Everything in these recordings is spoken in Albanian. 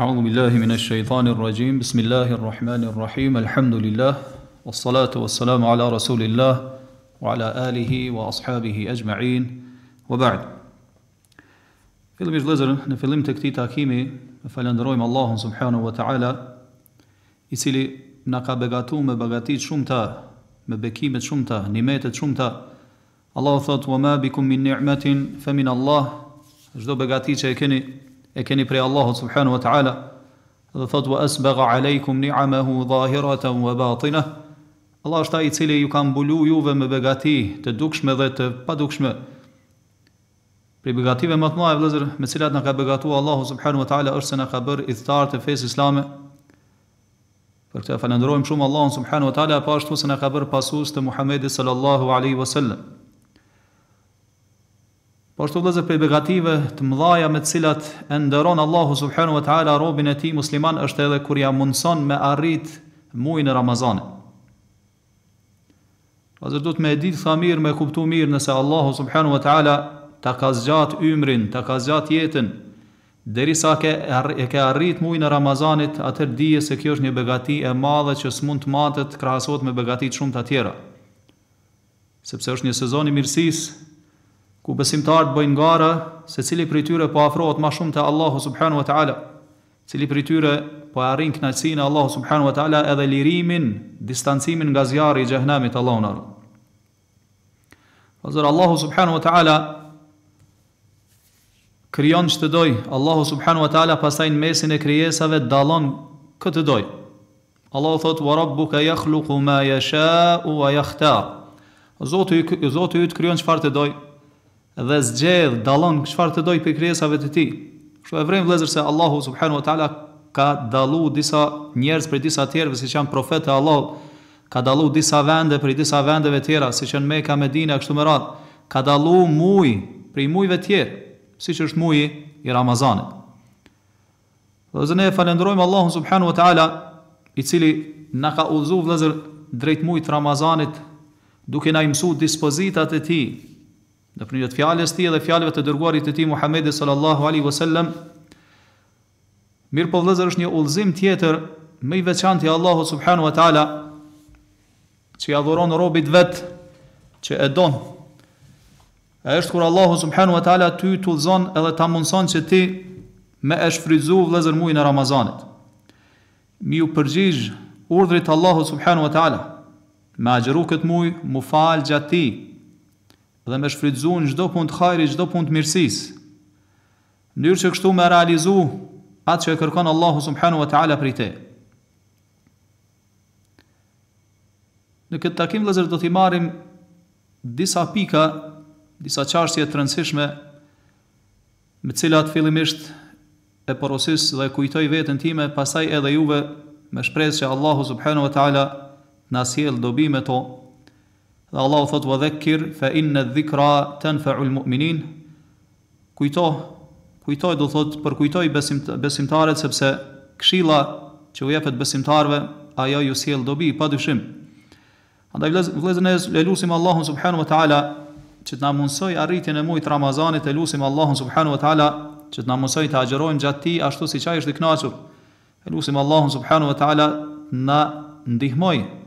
A'udhu billahi min ash rajim bismillahi r rahim alhamdulillah, wa salatu wa salamu ala rasulillah, wa ala alihi wa ashabihi ajma'in, wa ba'd. Filim ish në filim të këti takimi, në falendrojmë Allahum subhanu wa ta'ala, i cili në ka begatu me begatit shumta me bekimet shumëta, nimetet shumta Allah thotë, wa ma bikum min ni'matin, fe Allah, është do begatit që e keni, e keni prej Allahut subhanahu wa taala dhe thot wa asbagha aleikum ni'amahu zahiratan wa batinah Allah është ai i cili ju ka mbulu juve me begati të dukshme dhe të padukshme prej begative më të mëdha vëllazër me të cilat na ka begatuar Allahu subhanahu wa taala është se na ka bër idhtar të fesë islame Për këtë falenderojmë shumë Allahun subhanahu wa taala pa po ashtu se na ka bër pasues te Muhamedi sallallahu alaihi wasallam. Po ashtu vëllazë për begative të mëdha me të cilat e nderon Allahu subhanahu wa taala robën e tij musliman është edhe kur ia mundson me arrit muin e Ramazanit. Azër duhet me ditë sa mirë me kuptu mirë nëse Allahu subhanahu wa taala ta ka zgjat ymrin, ta ka zgjat jetën derisa ke e ke arrit muin e Ramazanit, atë dije se kjo është një begati e madhe që s'mund të matet krahasohet me begati të shumë të tjera. Sepse është një sezon i mirësisë ku besimtarët bëjnë ngarë se cili prej tyre po afrohet më shumë te Allahu subhanahu wa taala. Cili prej tyre po arrin kënaqësinë e Allahu subhanahu wa taala edhe lirimin, distancimin nga zjarri i xhehenamit Allahu na. Fazur Allahu subhanahu wa taala krijon çdo doj, Allahu subhanahu wa taala pastaj në mesin e krijesave dallon këtë doj. Allahu thot wa rabbuka yakhluqu ma yasha'u wa yakhtar. Zoti i krijon çfarë të doj, dhe zgjedh, dallon çfarë të doj për krijesave të tij. Kështu e vrem vëllezër se Allahu subhanahu wa taala ka dallu disa njerëz për disa tjerëve siç janë profetë e Allahut, ka dallu disa vende për disa vendeve të tjera siç janë Mekka, Medina kështu me radhë. Ka dallu muj për mujve të tjerë, siç është muji i Ramazanit. Vëllezër ne falenderojmë Allahun subhanahu wa taala i cili na ka udhëzuar vëllezër drejt mujit Ramazanit duke na imsu dispozitat e tij, Në përmjet fjalës tij dhe fjalëve të dërguarit të tij Muhamedit sallallahu alaihi wasallam, mirë po është një ulzim tjetër më i veçantë i Allahut subhanahu wa taala, që i adhuron robit vet që e don. E është kur Allahu subhanahu wa taala ty tullzon edhe ta mundson që ti me e shfryzu vëllezër muajin e Ramazanit. Mi u përgjigj urdhrit Allahu Allahut subhanahu wa taala. Ma gjeru këtë muj, mu falë gjatë ti, dhe me shfrytëzu në gjdo pun të hajrit, çdo pun të mirësis. Ndyrë që kështu me realizu atë që e kërkon Allahu Subhanu wa Ta'ala për i te. Në këtë takim dhe do t'i marim disa pika, disa qashtje të rëndësishme, me cilat fillimisht e porosis dhe kujtoj vetën time, pasaj edhe juve me shpresë që Allahu Subhanu wa Ta'ala nësjel sjell me to, Dhe Allahu thot wa dhekir fa inna dhikra tanfa'u al-mu'minin. Kujto, kujto do thot për kujtoj besimtarët sepse këshilla që u jepet besimtarëve ajo ju sjell dobi pa dyshim. Andaj vëllezër ne lutim Allahun subhanahu wa taala që të na mundsoj arritjen e muajit Ramazanit e lutim Allahun subhanahu wa taala që të na mundsoj të agjërojmë gjatë tij ashtu siç ai është i kënaqur. E lutim Allahun subhanahu wa taala na ndihmojë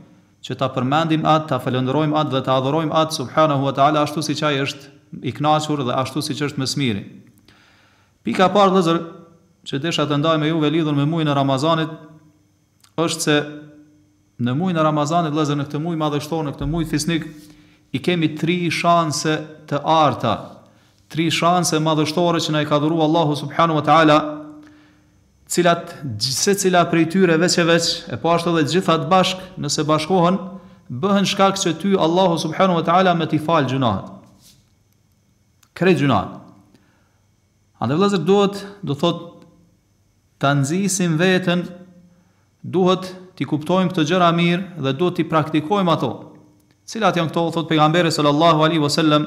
që ta përmendim atë, ta falënderojmë atë dhe ta adhurojmë atë subhanahu wa taala ashtu siç ai është i kënaqur dhe ashtu siç është më smiri. Pika e parë dhe zër, që desha të ndaj me juve lidhur me muajin e Ramazanit është se në muajin e Ramazanit, vëllezër, në këtë muaj madhështor, në këtë muaj fisnik, i kemi 3 shanse të arta, 3 shanse madhështore që na i ka dhuruar Allahu subhanahu wa taala cilat gjithse cila prej tyre veç e veç, e po edhe gjithat bashk, nëse bashkohen, bëhen shkak që ty Allahu subhanu wa ta'ala me t'i falë gjunahat. kre gjunahat. A dhe vlazër duhet, do thot, të nëzisim vetën, duhet t'i kuptojmë këto gjëra mirë dhe duhet t'i praktikojmë ato. Cilat janë këto, thot pejgamberi sallallahu alaihi wasallam,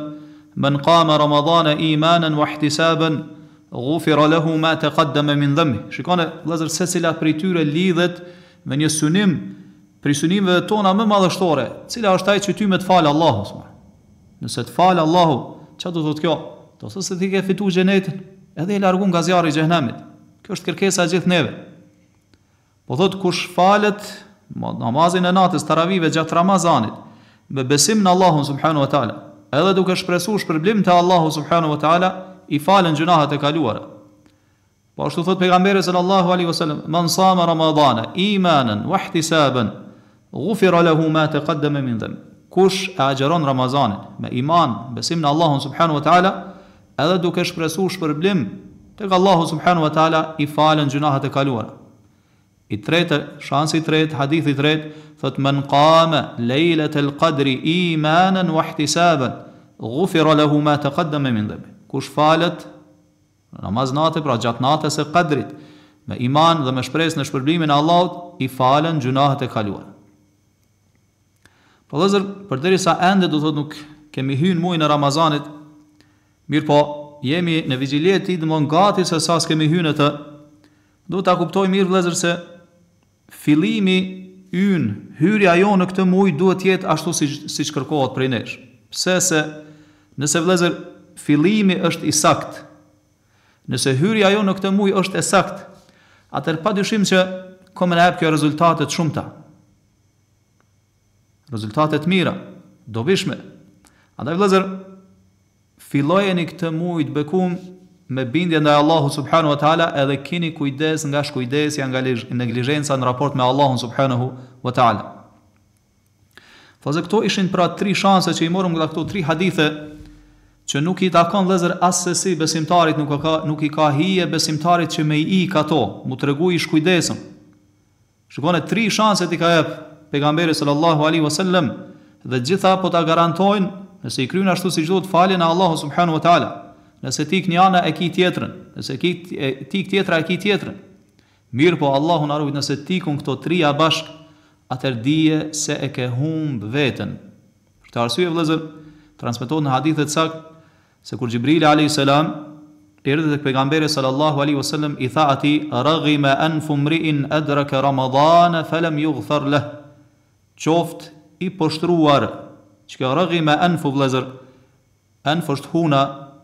men qama ramadana imanan wa ihtisaban, ghufira lahu ma taqaddama min dhambi. Shikoni, vëllazër, secila prej tyre lidhet me një synim prej synimeve tona më madhështore, cila është ai që ty më të falë Allahu Nëse të falë Allahu, çfarë do të thotë kjo? Do të thotë se ti ke fituar xhenetin, edhe i largon nga zjarri i xhenemit. Kjo është kërkesa e gjithë neve. Po thot kush falet namazin e natës taravive gjatë Ramazanit me besim në Allahun subhanahu wa taala, edhe duke shpresuar shpërblim te Allahu subhanahu wa taala, i falen gjunahat e kaluara. Po ashtu thot pejgamberi sallallahu alaihi wasallam, "Man sama Ramadana imanan wa ihtisaban, ghufira lahu ma taqaddama min dhanb." Kush e agjeron Ramazanin me iman, besim në Allahun subhanahu wa taala, edhe duke shpresuar shpërblim tek Allahu subhanahu wa taala, i falen gjunahat e kaluara. I tretë, shansi i tretë, hadithi i tretë, thot "Man qama laylatal qadri imanan wa ihtisaban, gufira lahu ma taqaddama min dhanb." kush falet namaz natë pra gjatë natës së Qadrit me iman dhe me shpresë në shpërblimin e Allahut i falen gjunahet e kaluara. Po lëzër, për sa ende do thot nuk kemi hynë mujë në Ramazanit, mirë po, jemi në vigiljeti dhe mon gati se sas kemi hynë të, duhet të kuptoj mirë lëzër se filimi ynë, hyrja jo në këtë mujë duhet jetë ashtu si, si shkërkohet prej nesh. Pse se, nëse vëzër, fillimi është i sakt. Nëse hyrja jo në këtë muaj është e sakt, atëherë padyshim dyshim që na hap këto rezultate të shumta. Rezultate të mira, dobishme. Andaj vëllazër, fillojeni këtë muaj të bekum me bindje ndaj Allahut subhanahu wa taala edhe keni kujdes nga shkujdesja, nga neglizhenca në raport me Allahun subhanahu wa taala. Fazë këto ishin pra tri shanse që i morëm nga këto tri hadithe që nuk i takon vëzër as se si besimtarit nuk ka nuk i ka hije besimtarit që me i ik ato, mu tregu i shkujdesëm. Shikone tri shanse ti ka jep pejgamberi sallallahu alaihi wasallam dhe gjitha po ta garantojnë nëse i kryen ashtu siç duhet faljen e Allahut subhanahu wa taala. Nëse ti ikni ana e ki tjetërën, nëse ki ti ik tjetra e ki tjetërën. Mirë po Allahu na nëse ti kon këto tri a bash atër dije se e ke humbë vetën. Shtë arsye vëzër, transmitohet në hadithet sakë, Se kur Gjibril a.s. Erdhë dhe pejgamberi sallallahu alaihi wasallam i tha ati raghima an fumriin adraka ramadan falam yughfar leh qoft i poshtruar çka raghima an fu vlezer an foshtuna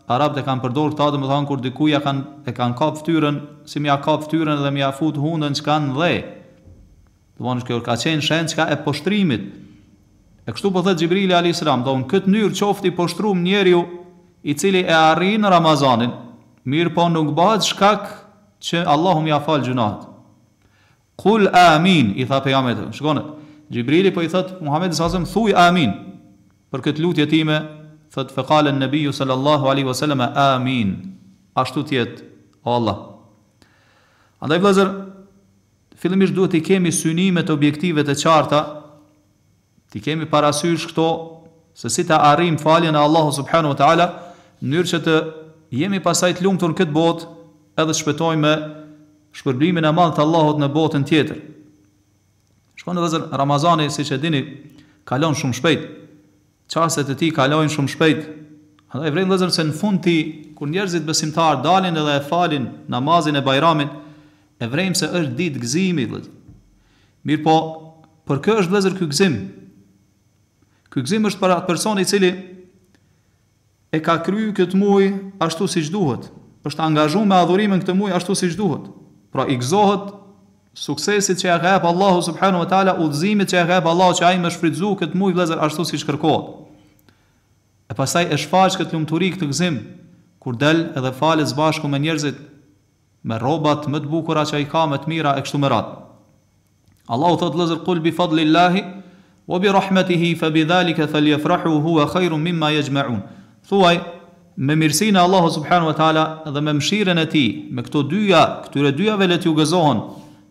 arabët e kanë përdorur këtë do të thonë kur dikujt ja kanë e kanë kap fytyrën si më ja kap fytyrën dhe më ja fut hundën çka në dhe do të thonë kjo ka qenë shenjë çka e poshtrimit e kështu po thot Xhibrili alayhis salam këtë mënyrë qoft i poshtruar njeriu i cili e arrin Ramazanin, mirë po nuk bëhet shkak që Allahu më afal gjunat. Kul amin i tha pejgamberit. Shikoni, Gjibrili po i thot Muhamedit sasem thuj amin. Për këtë lutje time, thot feqale an-nabi sallallahu alaihi wasallam amin. Ashtu të jetë, o Allah. Andaj, blëzër, fillimisht duhet të kemi synimet objektive të qarta, të kemi parasysh këto, se si të arrim faljen e Allahu subhanahu wa ta'ala, mënyrë që të jemi pasaj të lumtur në këtë botë, edhe të shpetoj me shpërblimin e madhë të Allahot në botën tjetër. Shkon dhe Ramazani, si që dini, kalon shumë shpejt, qaset e ti kalon shumë shpejt, Ndaj vrejnë dhe zërë se në fund ti, kur njerëzit besimtar dalin edhe e falin namazin e bajramin, e vrejmë se është ditë gëzimi dhe Mirë po, për kë është dhe zërë gëzim? gëzim është për atë personi cili e ka kryu këtë muaj ashtu siç duhet. Është angazhuar me adhurimin këtë muaj ashtu siç duhet. Pra i gëzohet suksesit që e ka Allahu subhanahu wa taala udhëzimit që e ka Allahu që ai më shfrytëzu këtë muaj vëllazër ashtu siç kërkohet. E pastaj e shfaq këtë lumturi këtë gëzim kur del edhe falet bashkë me njerëzit me rrobat më të bukura që ai ka me të mira e kështu me radhë. Allahu thot lëzër kul bi fadlillahi wa bi rahmatihi fa bi dhalika falyafrahu huwa khairum mimma yajma'un. Thuaj me mirësinë e Allahut subhanahu wa taala dhe me mëshirën e Tij, me këto dyja, këtyre dyjave velet ju gëzohen,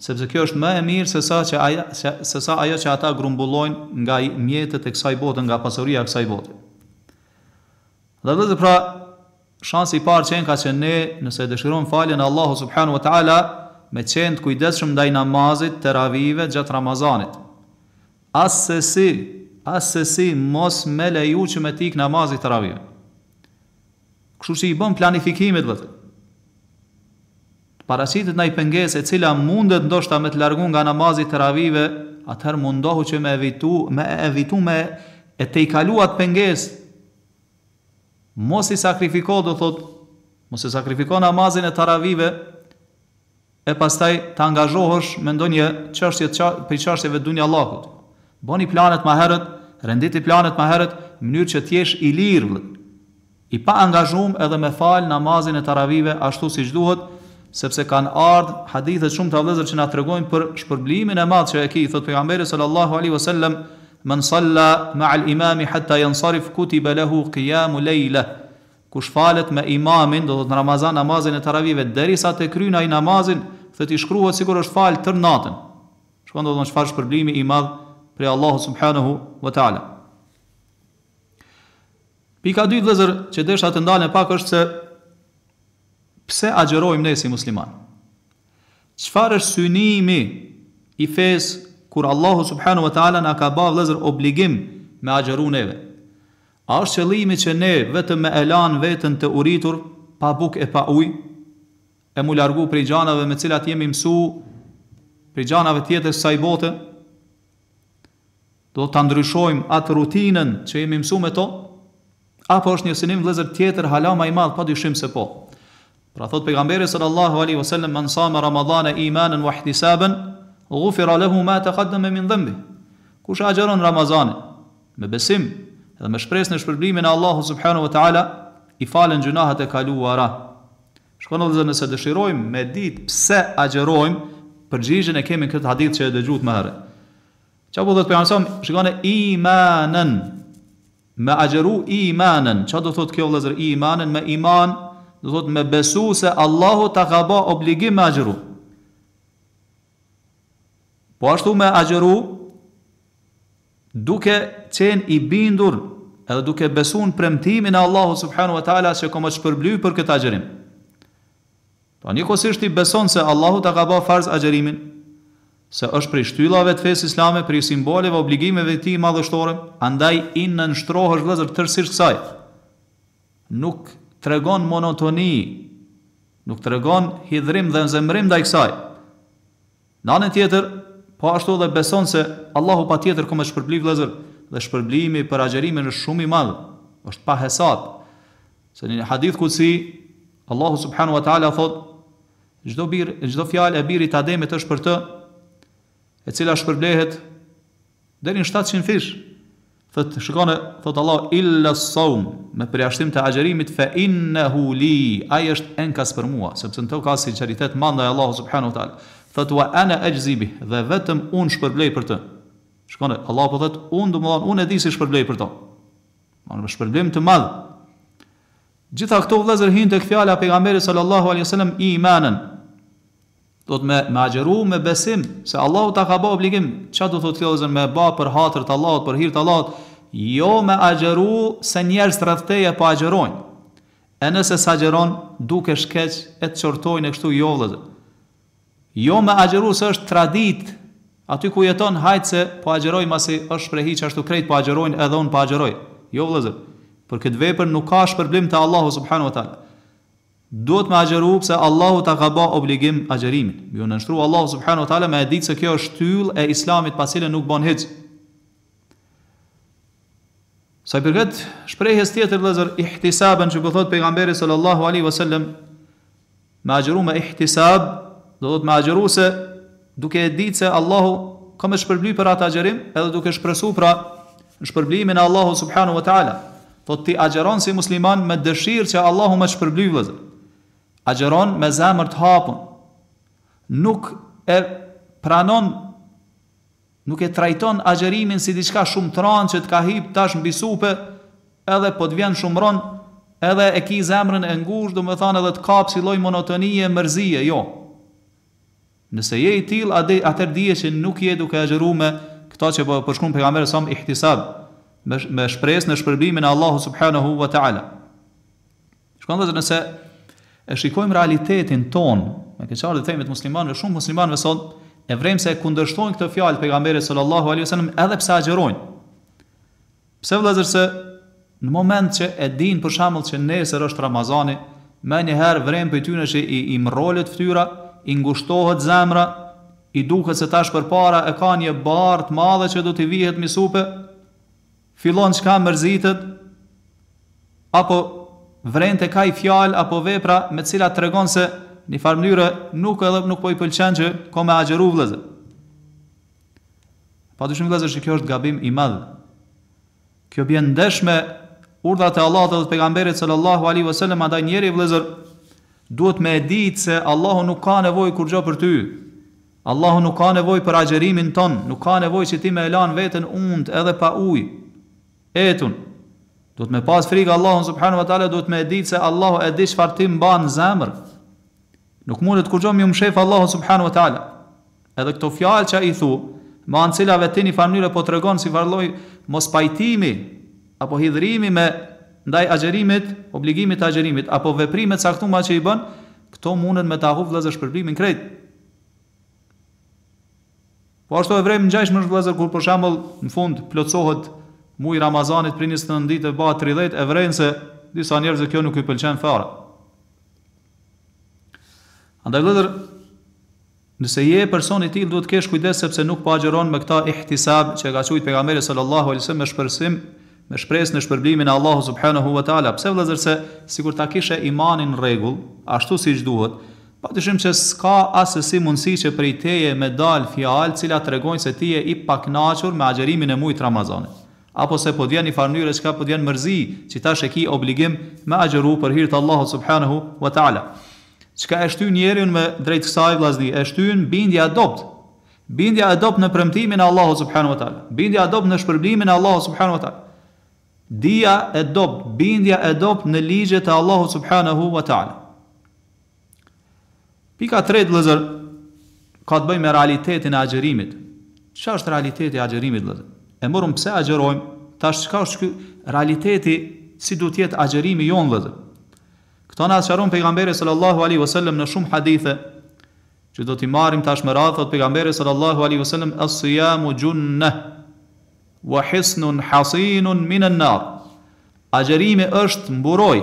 sepse kjo është më e mirë se sa që aja, se, se sa ajo që ata grumbullojnë nga mjetet e kësaj bote, nga pasuria e kësaj bote. Dhe vetë pra shansi i parë që ka që ne, nëse dëshirojmë faljen e Allahut subhanahu wa taala, me qenë të kujdeshëm ndaj namazit të ravive gjatë Ramazanit. Asësi, asësi mos me leju që me tik namazit të ravive. Kështu që i bën planifikimet vetë. Para si i pengesë e cila mundet ndoshta me të largu nga namazi të ravive, atëherë mundohu që me evitu, me evitu me e te i kaluat pengesë. Mos i sakrifiko, do thot, mos i sakrifiko namazin e të ravive, e pastaj të angazhohësh me ndonje qërshje për qërshjeve dunja lakut. Boni planet maherët, renditi planet maherët, mënyrë që tjesh i lirë, i pa angazhum edhe me fal namazin e taravive ashtu si gjduhet, duhet, sepse kanë ardhë hadithet shumë të avdhezër që na të për shpërblimin e madhë që e ki, thot pejgamberi sallallahu alaihi wasallam, men salla ma al imami hatta jansarif kuti lahu kijamu lejle, kush falet me imamin, do të në Ramazan namazin e taravive, deri sa të kryna i namazin, thët i shkruhet sigur është falë tër natën. shkon do në shfarë shpërblimi i madhë pre Allahu subhanahu wa ta'ala. Pika dytë vëzër që desha të ndalën pak është se pse agjerojmë ne si musliman? Qëfar është synimi i fesë kur Allahu subhanu wa ta'ala nga ka ba vëzër obligim me agjeru neve? A është qëllimi që ne vetëm me elan vetën të uritur pa buk e pa uj, e mu largu prej gjanave me cilat jemi mësu, prej gjanave tjetër sa i bote, do të ndryshojmë atë rutinën që jemi mësu me to, apo është një synim vëllazër tjetër hala më i madh padyshim se po. Pra thot pejgamberi sallallahu alaihi wasallam man sama ramadana imanan wa ihtisaban ghufira lahu ma taqaddama min dhanbi. Kush agjeron Ramazanin me besim dhe me shpresë në shpërblimin e Allahu subhanahu wa taala, i falen gjunahet e kaluara. Shkon vëllëzër nëse dëshirojmë me ditë pse agjerojmë, përgjigjen e kemi në këtë hadith që e dëgjuat më herë. Çfarë po do të pejgamberi shkonë imanan me agjeru i që do thot kjo lezër i imanën, me iman, do thot me besu se Allahu të ka ba obligim me agjeru. Po ashtu me agjeru, duke qen i bindur, edhe duke besu në premtimin Allahu subhanu wa ta'ala, që koma që përbly për këtë agjerim. Po një kosisht i beson se Allahu të ka ba farz agjerimin, se është prej shtyllave të fesë islame, prej simboleve, obligimeve të tij madhështore, andaj i nënshtrohesh shtrohesh vëllazër tërësisht kësaj. Nuk tregon monotoni, nuk tregon hidhrim dhe zemrim ndaj kësaj. Në anën tjetër, po ashtu dhe beson se Allahu patjetër komë shpërblim vëllazër dhe shpërblimi për agjerimin është shumë i madh, është pa hesat. Se në hadith si, Allahu subhanahu wa taala thotë Çdo bir, çdo fjalë e birit Ademit është për të, e cila shpërblehet deri në 700 fish. Thot shikone, thot Allah illa saum me përjashtim të agjerimit fa innahu li, ai është enkas për mua, sepse në to ka sinqeritet manda e Allah subhanahu wa taala. Thot wa ana ajzi bih, dhe vetëm un shpërblej për të. Shikone, Allah po thot un do të thon un e di si shpërblej për to. Ma në shpërblim të madh. Gjitha këto vëllezër hin tek fjala pejgamberit sallallahu alaihi wasallam imanën, do të me, me agjeru me besim se Allahu ta ka ba obligim që do të të kjozën me ba për hatër të Allahot për hir të Allahot jo me agjeru se njerës të rëthteje pa po agjerojnë e nëse sa agjëron duke shkeq e të qortojnë e kështu jo vëzë jo me agjeru se është tradit aty ku jeton hajtë se po agjeroj masi është prehi që ashtu krejt po agjerojnë edhe unë po agjëroj. jo vëzë për këtë vepër nuk ka shpërblim te Allahu subhanahu wa taala duhet me agjeru pëse Allahu ta ka ba obligim agjerimin. Më jo, në nështru Allahu subhanu tala me e ditë se kjo është tyll e islamit pasile nuk bon hitë. Sa i përket shprejhës tjetër zër ihtisaben që pëthot po pejgamberi sallallahu alaihi wasallam me agjeru me ihtisab do dhëtë me agjeru se duke e ditë se Allahu ka me shpërbly për atë agjerim edhe duke shpresu pra shpërblimin Allahu subhanu wa tala. Thot ti agjeron si musliman me dëshirë që Allahu me shpërbly vëzër agjeron me zemër të hapun, nuk e pranon, nuk e trajton agjerimin si diçka shumë të ranë që të ka hip tash mbi supe, edhe po të vjen shumë ronë, edhe e ki zemrën e ngushtë, do me thanë edhe të kapë si loj monotonie, mërzije, jo. Nëse je i til, atër dhije që nuk je duke agjeru me këta që po përshkru në pegamerë sa me shpresë në shpërblimin Allahu subhanahu wa ta'ala. Shkëndë dhe nëse e shikojmë realitetin ton, me këtë çfarë themi të muslimanëve, shumë muslimanëve sot e vrem se kundërshtojnë këtë fjalë pejgamberit sallallahu alaihi wasallam edhe pse agjerojnë. Pse vëllazër se në moment që e din për shembull që nesër është Ramazani, më një herë vrem për ty nëse i i mrolet fytyra, i ngushtohet zemra, i duket se tash përpara e ka një bardh të madhe që do t'i vihet mi supe, fillon çka mërzitet apo vrenë të kaj fjalë apo vepra me cila të regon se një farë nuk edhe nuk po i pëlqen që ko me agjeru vlezë. Pa të shumë vlezë që kjo është gabim i madhë. Kjo bjenë ndeshme urdhat e Allah dhe dhe pegamberit sallallahu alihi vësallem a daj njeri vlezër duhet me ditë se Allahu nuk ka nevoj kur gjo për ty. Allahu nuk ka nevoj për agjerimin ton, nuk ka nevoj që ti me elan vetën undë edhe pa ujë. Etun, Do të më pas frikë Allahu subhanahu wa taala, do të më di se Allahu e di çfarë ti mban në zemër. Nuk mundet kur jom ju më shef Allahu subhanahu wa taala. Edhe këto fjalë që i thu, me anë të cilave tani në po po tregon si varlloj mos pajtimi apo hidhrimi me ndaj agjerimit, obligimit të agjerimit apo veprimet caktuara që i bën, këto mundën me ta hu vëllazë shpërblimin krejt. Po ashtu e vrem ngjajshmësh vëllazë kur për shembull në fund plotësohet muaj Ramazanit prej 29 ditë ba 30 e vrenë se disa njerëz e kjo nuk i pëlqen fare. Andaj vetër Nëse je person i tillë duhet të kesh kujdes sepse nuk po agjeron me këtë ihtisab që ka thujt pejgamberi sallallahu alaihi wasallam me shpërsim, me shpresë në shpërblimin e Allahu subhanahu wa taala. Pse vëllazër se sikur ta kishe imanin në rregull, ashtu siç duhet, patyshim që s'ka asësi mundësi që i teje me dal fjalë cila tregojnë se ti je i pakënaqur me agjerimin e muajit Ramazanit apo se po djen një farë mënyrë çka po djen mërzi, që tash e ki obligim me agjëru për hir të Allahut subhanahu wa taala. Çka e shtyn njeriu me drejt kësaj vllazni, e shtyn bindja adopt. Bindja adopt në premtimin e Allahut subhanahu wa taala. Bindja adopt në shpërblimin e Allahut subhanahu wa taala. Dija e dopt, bindja e dopt në ligje të Allahu subhanahu wa ta'ala. Pika të rejtë, lëzër, ka të bëj me realitetin e agjerimit. Qa është realiteti e agjerimit, lëzër? e morëm pse agjerojmë, tash ka është ky realiteti si duhet jetë agjerimi dhe dhe. Këto na shërëm pejgamberi sallallahu alaihi wasallam në shumë hadithe që do t'i marrim tash me radhë thot pejgamberi sallallahu alaihi wasallam as-siyamu junna wa hisnun hasinun min an-nar. Agjerimi është mburoj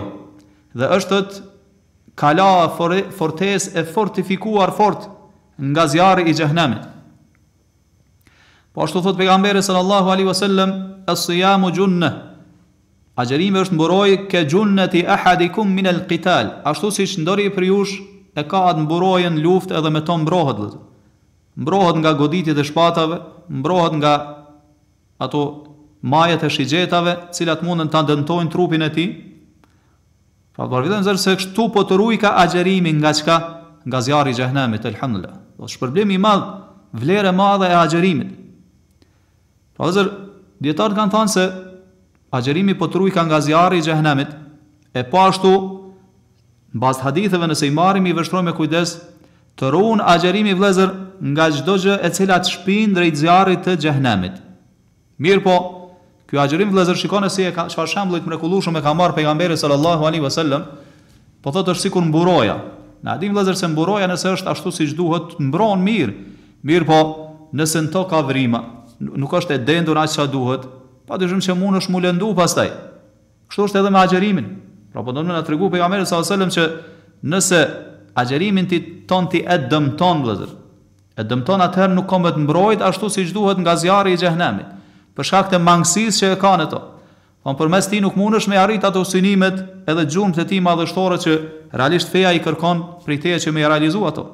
dhe është të kala fortes e fortifikuar fort nga zjarri i xhehenemit. Po ashtu thot pejgamberi sallallahu alaihi wasallam, "As-siyamu junnah." Agjerimi është mburoj ke junnati ahadikum min al-qital. Ashtu siç ndori për jush e ka atë mburojën luftë edhe me to mbrohet Mbrohet nga goditjet e shpatave, mbrohet nga ato majet e shigjetave, cilat mundën të dëntojnë trupin e tij. Pra do vjen zer se këtu po të ruaj ka agjerimi nga çka nga zjarri i xhehenemit, alhamdulillah. Do shpërblim i madh, vlerë e madhe e agjerimit. Pa dhe djetarët kanë thanë se agjerimi pëtru po i ka nga zjarë i gjehnemit, e pashtu, po ashtu, në bastë hadithëve nëse i marim i vështroj me kujdes, të ruhun agjerimi vlezër nga gjdo gjë e cila shpin drejt zjarë të gjehnemit. Mirë po, kjo agjerim vlezër shikone si e ka, që fa shemblit mrekullu e ka marë pejgamberi sallallahu aleyhi vësallem, po thot është sikur mburoja. Në adim vlezër se mburoja nëse është ashtu si gjduhet mbron mirë, mirë po, nëse në to ka vrima, nuk është e dendur aq sa duhet, padyshim se mund është mu lëndu pastaj. Kështu është edhe me agjerimin. Pra po do na tregu pejgamberi sa sallam që nëse agjerimin ti ton ti e dëmton vëllazër. E dëmton atëherë nuk ka më të mbrojt ashtu siç duhet nga zjarri i xhehenemit. Për shkak të mangësisë që e kanë ato. Po përmes ti nuk mundesh me arrit ato synimet edhe gjumët e ti madhështore që realisht feja i kërkon prej teje që me realizu ato.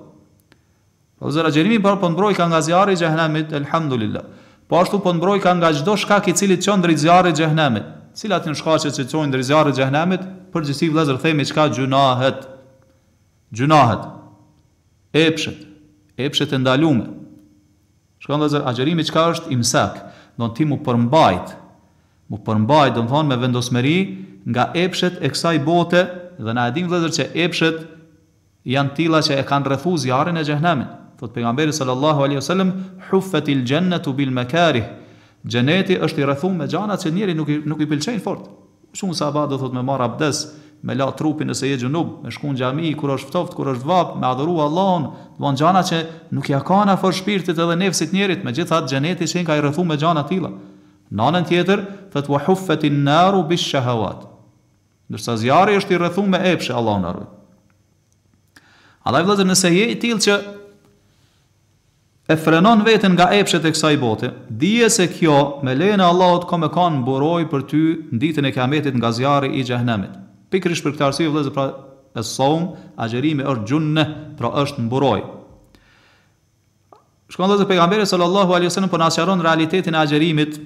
Po zëra gjerimi për po, për po ka nga zjarë i gjehnemit, elhamdulillah. Po ashtu po mbroj ka nga çdo shkak i cili çon drejt zjarrit të xhehenemit. Cilat janë shkaqet që çojnë drejt zjarrit të xhehenemit? Përgjithësi vëllazër themi çka gjunahet. Gjunahet. Epshet. Epshet e ndalume. Shkon vëllazër agjerimi çka është imsak. Don ti mu përmbajt. Mu përmbajt, do të thonë me vendosmëri nga epshet e kësaj bote dhe na e dim që epshet janë tilla që e kanë rrethuar zjarrin e xhehenemit thot pejgamberi sallallahu alaihi wasallam huffatil jannatu bil makarih jannati është i rrethuar me gjana që njeri nuk i nuk i pëlqejnë fort shumë sahabë do thot me marr abdes me la trupin nëse je xhunub, me shkon në xhami kur është ftoft kur është vap me adhuru Allahun do von gjana që nuk ja kanë afër shpirtit edhe nefsit njerit megjithatë jannati që ka i rrethuar me gjana të tilla në anën tjetër thot wa huffatil naru bil shahawat do sa është i rrethuar me epshe Allahun Allah vëllazë nëse je i tillë që e frenon veten nga epshet e kësaj bote. Dije se kjo me lejen e Allahut ka me kanë buroj për ty ditën e Kiametit nga zjarri i xhehenemit. Pikrisht për këtë arsye vëllezër pra e som, agjerimi është gjunne, pra është mburoj. Shkon dhe pejgamberi sallallahu alaihi wasallam po na sqaron realitetin e agjerimit,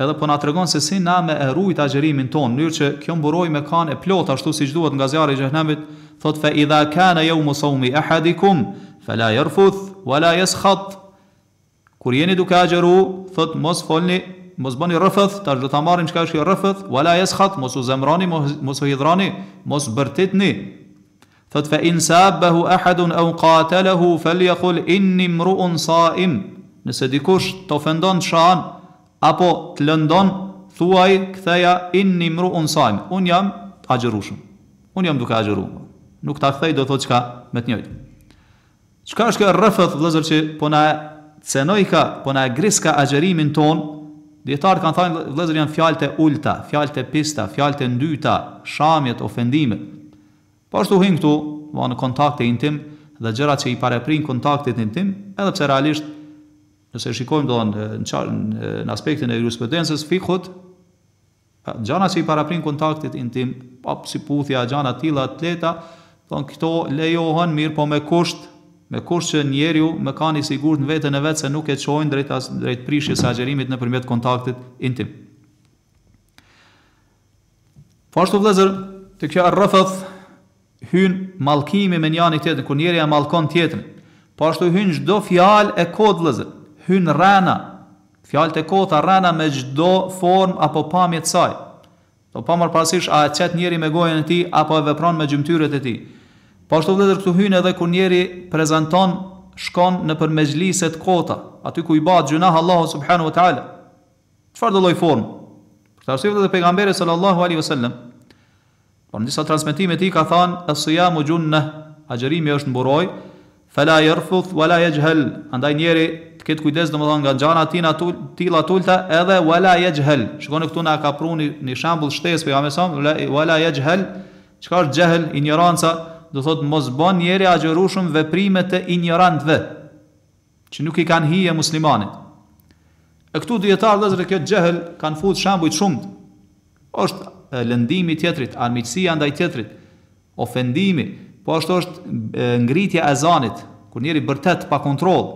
edhe po na tregon se si na më e rujt agjerimin ton, në mënyrë që kjo mburoj me kanë e plot ashtu siç duhet nga zjarri i xhehenemit, thot fa idha kana yawmu saumi ahadikum fala yarfuth wala yaskhat Kur jeni duke agjeru, thot mos folni, mos bëni rëfëth, ta shdo të amarin qka është i rëfëth, wala jes khat, mos u zemrani, mos, u hidrani, mos bërtitni. Thot fe in sabbehu ahadun au katelehu, fel jekull inni mruun saim, nëse dikush të ofendon të shan, apo të lëndon, thuaj këtheja inni mruun saim, unë jam agjerushëm, unë jam duke agjeru, nuk ta këthej do thot qka me të njëjtë. Çka është kërë rëfëth, vëzër që po na cenoj ka, po na gris ka agjerimin ton, djetarët kanë thajnë, vlezër janë fjalët e ulta, fjalët e pista, fjalët e ndyta, shamjet, ofendimet. Po ashtu hinë këtu, va po në kontakte intim, dhe gjëra që i pareprin kontaktit intim, edhe pse realisht, nëse shikojmë do në, në, në aspektin e jurisprudences, fikhut, gjana që i paraprin kontaktit intim, pa si puthja, gjana tila, atleta, do thonë këto lejohën mirë po me kushtë, me kusht që njeriu më kanë sigurt në veten e vet se nuk e çojnë drejt as drejt prishjes së xherimit nëpërmjet kontaktit intim. Po ashtu vëllazër, te kjo rrafat hyn mallkimi me njëri tjetër kur njeriu e mallkon tjetrin. Po ashtu hyn çdo fjalë e kot vëllazër, hyn rana. Fjalët e kota rana me çdo form apo pamje të saj. Do pa marr parasysh a e çet njeriu me gojën e tij apo e vepron me gjymtyrët e tij. Po ashtu vëllezër këtu hyn edhe kur njëri prezanton shkon në për mezhliset kota, aty ku i bëhet gjuna Allahu subhanahu wa taala. Çfarë do lloj form? Për të arsyeve të pejgamberit sallallahu alaihi wasallam. Por në disa transmetime të tij ka thënë as-siyamu junnah, agjërimi është mburoj, fala yarfuth wala yajhal. Andaj njëri të ketë kujdes domethënë nga xhana tina tilla tulta edhe wala yajhal. Shikoni këtu na ka pruni në shembull shtesë pejgamberi sallallahu alaihi wasallam, wala yajhal. Çka është jahl, ignoranca, do thot mos bën njëri agjërushëm veprimet e ignorantëve që nuk i kanë hije muslimanit. E këtu dietar vëzërë këtë xehël kanë futë shambujt shumët. është lëndimi tjetrit, armiqësia ndaj tjetrit, ofendimi, po është është ngritja e zanit, kur njeri bërtet pa kontrol.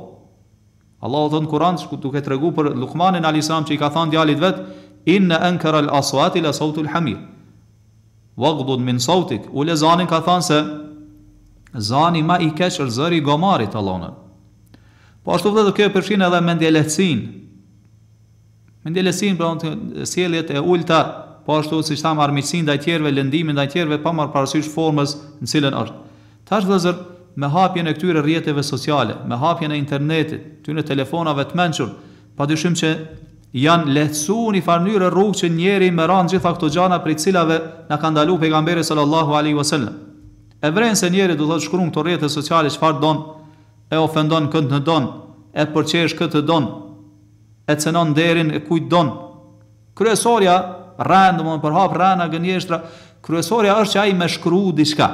Allah o thënë kuran, shku duke të regu për Lukmanin Alisam që i ka thënë djalit vetë, inë në al aswati la al lhamir. Vëgdun min sawtik, u le zanin ka thënë se, zani ma i keqër zëri gomari të lonë. Po ashtu vëdhe dhe kjo përfshin edhe mendjelecin. Mendjelecin, pra në të e ulta, po ashtu si tham armicin dhe tjerve, lëndimin dhe tjerve, pa marë parasysh formës në cilën është. Ta vëzër dhe zërë me hapjen e këtyre rjetëve sociale, me hapjen e internetit, këtyre telefonave të menqër, pa të shumë që janë lehtësu një farnyre rrugë që njeri më ranë gjitha këto gjana për i cilave në ka ndalu pejgamberi sallallahu alaihi wasallam. E vrenë se njeri do të shkru në këto rrjetë sociale që don, e ofendon këtë në don, e përçesh këtë don, e cenon derin e kujtë don. Kryesoria, rrenë, dhe më në përhap gënjeshtra, kryesoria është që aji me shkru diçka,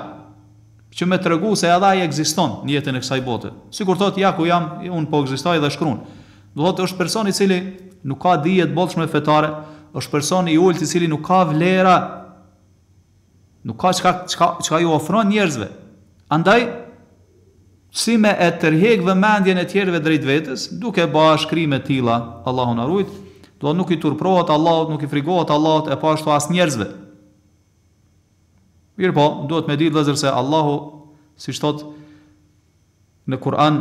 që me të regu se dha ai egziston në jetën e kësaj bote. Si kur thotë, ja ku jam, unë po ekzistoj dhe shkru Do thotë, është personi cili nuk ka të botëshme fetare, është person i ullë të cili nuk ka vlera Nuk ka çka çka çka ju ofron njerëzve. Andaj si me e tërheq vëmendjen e tjerëve drejt vetes, duke bërë shkrimë të tilla, Allahu na ruaj. Do nuk i turprohet Allahu, nuk i frigohet Allahu e pa ashtu as njerëzve. Mirë po, duhet me ditë vëzër se Allahu, si shtot në Kur'an,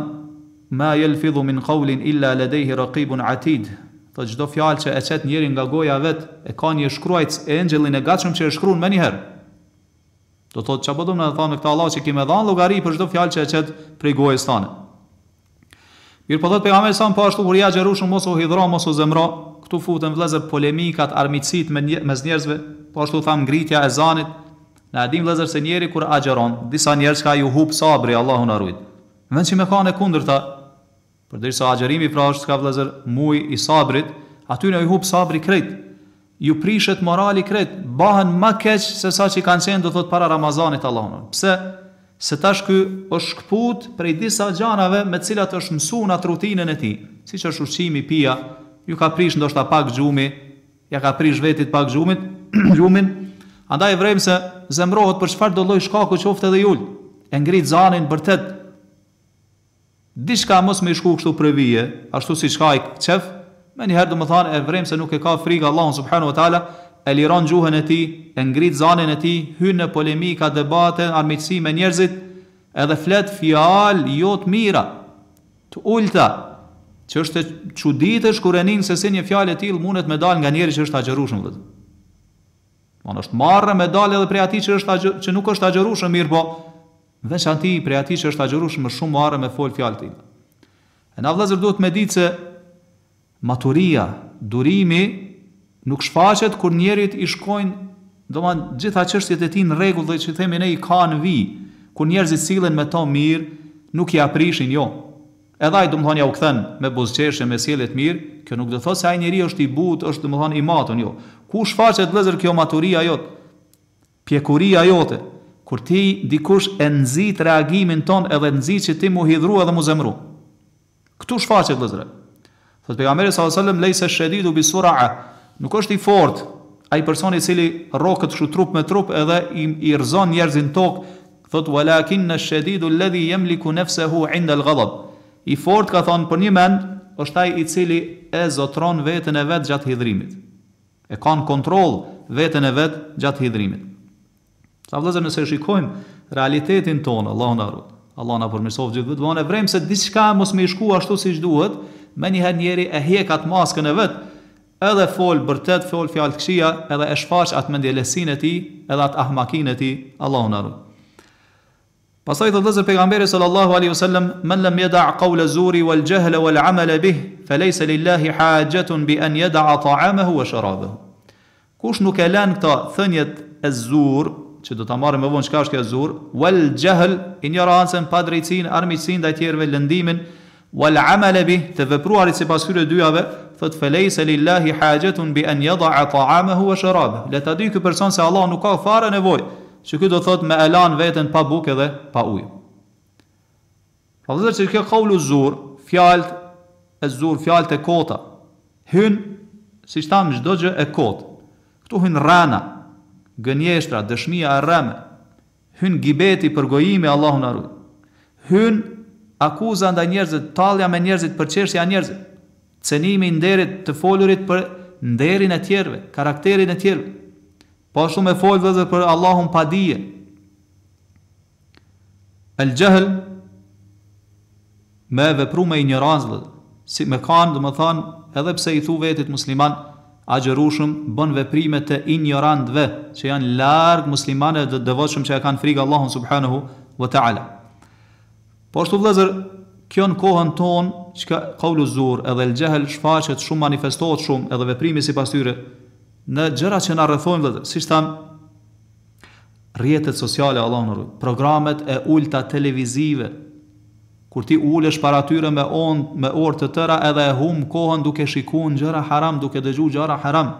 ma jelfidhu min kaulin illa ledejhi rakibun atid, të gjdo fjalë që e qetë njerin nga goja vetë, e ka një shkruajtës e engjelin e gatshëm që e shkruun me njëherë. Do thot çapo do më thonë këta Allah që kimë dhën llogari për çdo fjalë që e çet prej gojës tonë. Mir po do të pejgamberi sa po ashtu kur ia xherushun mos u hidhro mos u zemro, këtu futen vëllezër polemikat armiqësit me me njerëzve, po ashtu tham ngritja e zanit. Na dim vëllezër se njerëri kur ajeron, disa njerëz ka ju hub sabri Allahu na ruaj. Në vend që më kanë kundërta, përderisa ajerimi pra është ka vëllezër muj i sabrit, aty na ju hub sabri krejt, ju prishet morali kret, bahen ma keq se sa që i kanë qenë do thot para Ramazanit Allahun. Pse? Se tash ky është shkput prej disa gjanave me të cilat është mësuar në rutinën e tij, siç është ushqimi, pija, ju ka prish ndoshta pak xhumi, ja ka prish vetit pak xhumit, xhumin. Andaj vrem se zemrohet për çfarë do lloj shkaku qoftë edhe ul. E ngrit zanin vërtet. Diçka mos më shku kështu për vije, ashtu si shkaj çef, Me njëherë dhe më thanë e vrem se nuk e ka frikë Allahun subhanu wa ta'ala, e liran gjuhën e ti, e ngrit zanin e ti, hynë në polemika, debate, armitsi me njerëzit, edhe flet fjalë jo të mira, të ulta, që është çuditësh kur është kurenin, se si një fjalë e tillë mundet me dal nga njëri që është agjërueshëm më Mund është marrë me dal edhe prej atij që është që nuk është agjërueshëm mirë, po veçanti prej atij që është agjërueshëm më shumë marrë me fol fjalë të E na vëllazër duhet me ditë se maturia, durimi nuk shfaqet kur njerit i shkojnë, do man gjitha çështjet e tij në rregull dhe që themi ne i kanë vi, kur njerzit sillen me to mirë, nuk i aprishin jo. Edhe ai do thonë ja u kthen me buzqeshje, me sjellje të mirë, kjo nuk do të thotë se ai njeriu është i butë, është do thonë i matën jo. Ku shfaqet vëllazër kjo maturia jot? Pjekuria jote kur ti dikush e nxit reagimin ton edhe nëzit që ti mu hidru edhe mu zemru. Ktu shfaqet vëllazër. Thot pejgamberi sallallahu alajhi wasallam leysa shadidu bi sur'a, nuk është i fortë ai person i cili rrokët kështu trup me trup edhe i, i rrezon njerëzin tok, thot walakin ash-shadidu alladhi yamliku nafsahu 'inda al-ghadab. I fort ka thon për një mend është ai i cili e zotron veten e vet gjatë hidhrimit. E kanë kontroll veten e vet gjatë hidhrimit. Sa vëllazër nëse shikojmë realitetin tonë, Allahu na rrot. Allah na përmirësoft gjithë vetë, e vrem se diçka mos më shku ashtu siç duhet, me një herë njëri e hjek atë maskën e vet, edhe fol vërtet fol fjalë këshia, edhe e shfaq atë mendjelesinë e tij, edhe atë ahmakinë e tij, Allahu na ruaj. Pasoi të dhëzë pejgamberi sallallahu alaihi wasallam, "Men lam yada' qawl zuri wal jahl wal 'amala bih, fe lejse lillahi hajatun bi an yada' ta'amahu wa sharabahu." Kush nuk e lën këta thënjet e zur, që do ta marrë më vonë çka është kjo zur, wal jahl, injorancën, padrejtin, armiqsin ndaj tjerëve lëndimin, wal amala bih të vepruari sipas këtyre dyave thot felejse lillahi hajatun bi an yadha ta'amahu wa sharabah la ta ky person se allah nuk ka fare nevoj se ky do thot me elan veten pa bukë dhe pa ujë pa dhe se kjo qaulu zur fjalt e zur fjalt e kota hyn si shtam çdo gjë e kot këtu hyn rana gënjeshtra dëshmia e rreme hyn gibeti për gojimi allahun arruj hyn akuza nda njerëzit, talja me njerëzit, për përqeshja njerëzit, cenimi nderit të folurit për nderin e tjerve, karakterin e tjerve, po ashtu me folë dhe dhe për Allahun pa dije. El gjehl, me vepru me i një dhe si me kanë dhe me thanë, edhe pse i thu vetit musliman, a gjërushëm bën veprime të ignorantëve që janë largë muslimane dhe dëvoqëm që e kanë frikë Allahun subhanahu vë ta'ala. Po ashtu vëllazër, kjo në kohën tonë çka ka ulur edhe el jehel shfaqet shumë manifestohet shumë edhe veprimi sipas tyre në gjëra që na rrethojnë vetë, si thamë rrjetet sociale Allahu nuru, programet e ulta televizive kur ti ulesh para tyre me on me orë të tëra edhe e hum kohën duke shikuar gjëra haram, duke dëgjuar gjëra haram.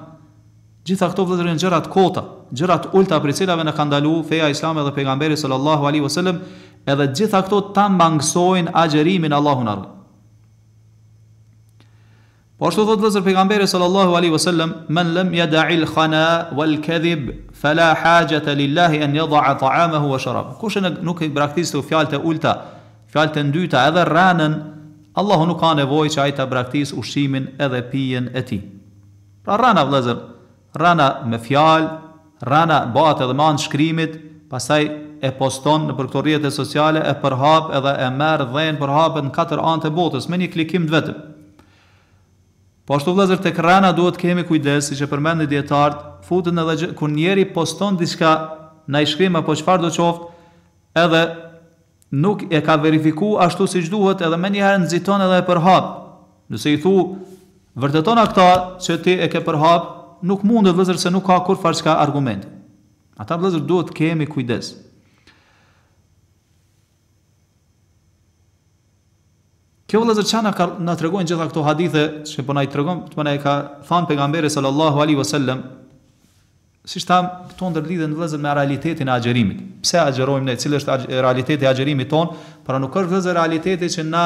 Gjithë ato vëllezër janë gjëra të kota, gjëra të ulta për cilave na ka ndaluar feja islame dhe pejgamberi sallallahu alaihi wasallam, edhe gjitha këto ta mbangsojnë agjerimin Allahu na rrit. Po ashtu thotë Lëzër pejgamberi sallallahu alaihi wasallam, "Men lam yad'il khana wal kadhib, fala hajata lillahi an yad'a ta'amahu wa sharab." Kush nuk nuk i braktisë të fjalë të ulta, fjalë të ndyta, edhe rënën, Allahu nuk ka nevojë që ai ta braktis ushqimin edhe pijen e tij. Pra rana vëllazër, rana me fjalë, rana bëhet edhe me anë shkrimit, pastaj e poston në për këto rrjete sociale, e përhap edhe e merr dhën për në katër anë të botës me një klikim të vetëm. Po ashtu vëllezër të krena duhet të kemi kujdes, siç e përmendni dietar, futën edhe gjë, kur njëri poston diçka në ai shkrim apo çfarë do të thotë, edhe nuk e ka verifikuar ashtu siç duhet, edhe më një herë nxiton edhe e përhap. Nëse i thu vërtetona këta se ti e ke përhap, nuk mundet vlezër se nuk ka kur fal argument. Ata vëllezër duhet të kemi kujdes. Kjo vëllëzë që ka na regojnë gjitha këto hadithe që po i të tregon, të përna i ka thën pejgamberi sallallahu alaihi wasallam. si tham, këto ndërlidhen vëllëzë me realitetin e agjerimit. Pse agjerojmë ne, cilë është realiteti i agjerimit ton, para nuk është vëllëzë realiteti që na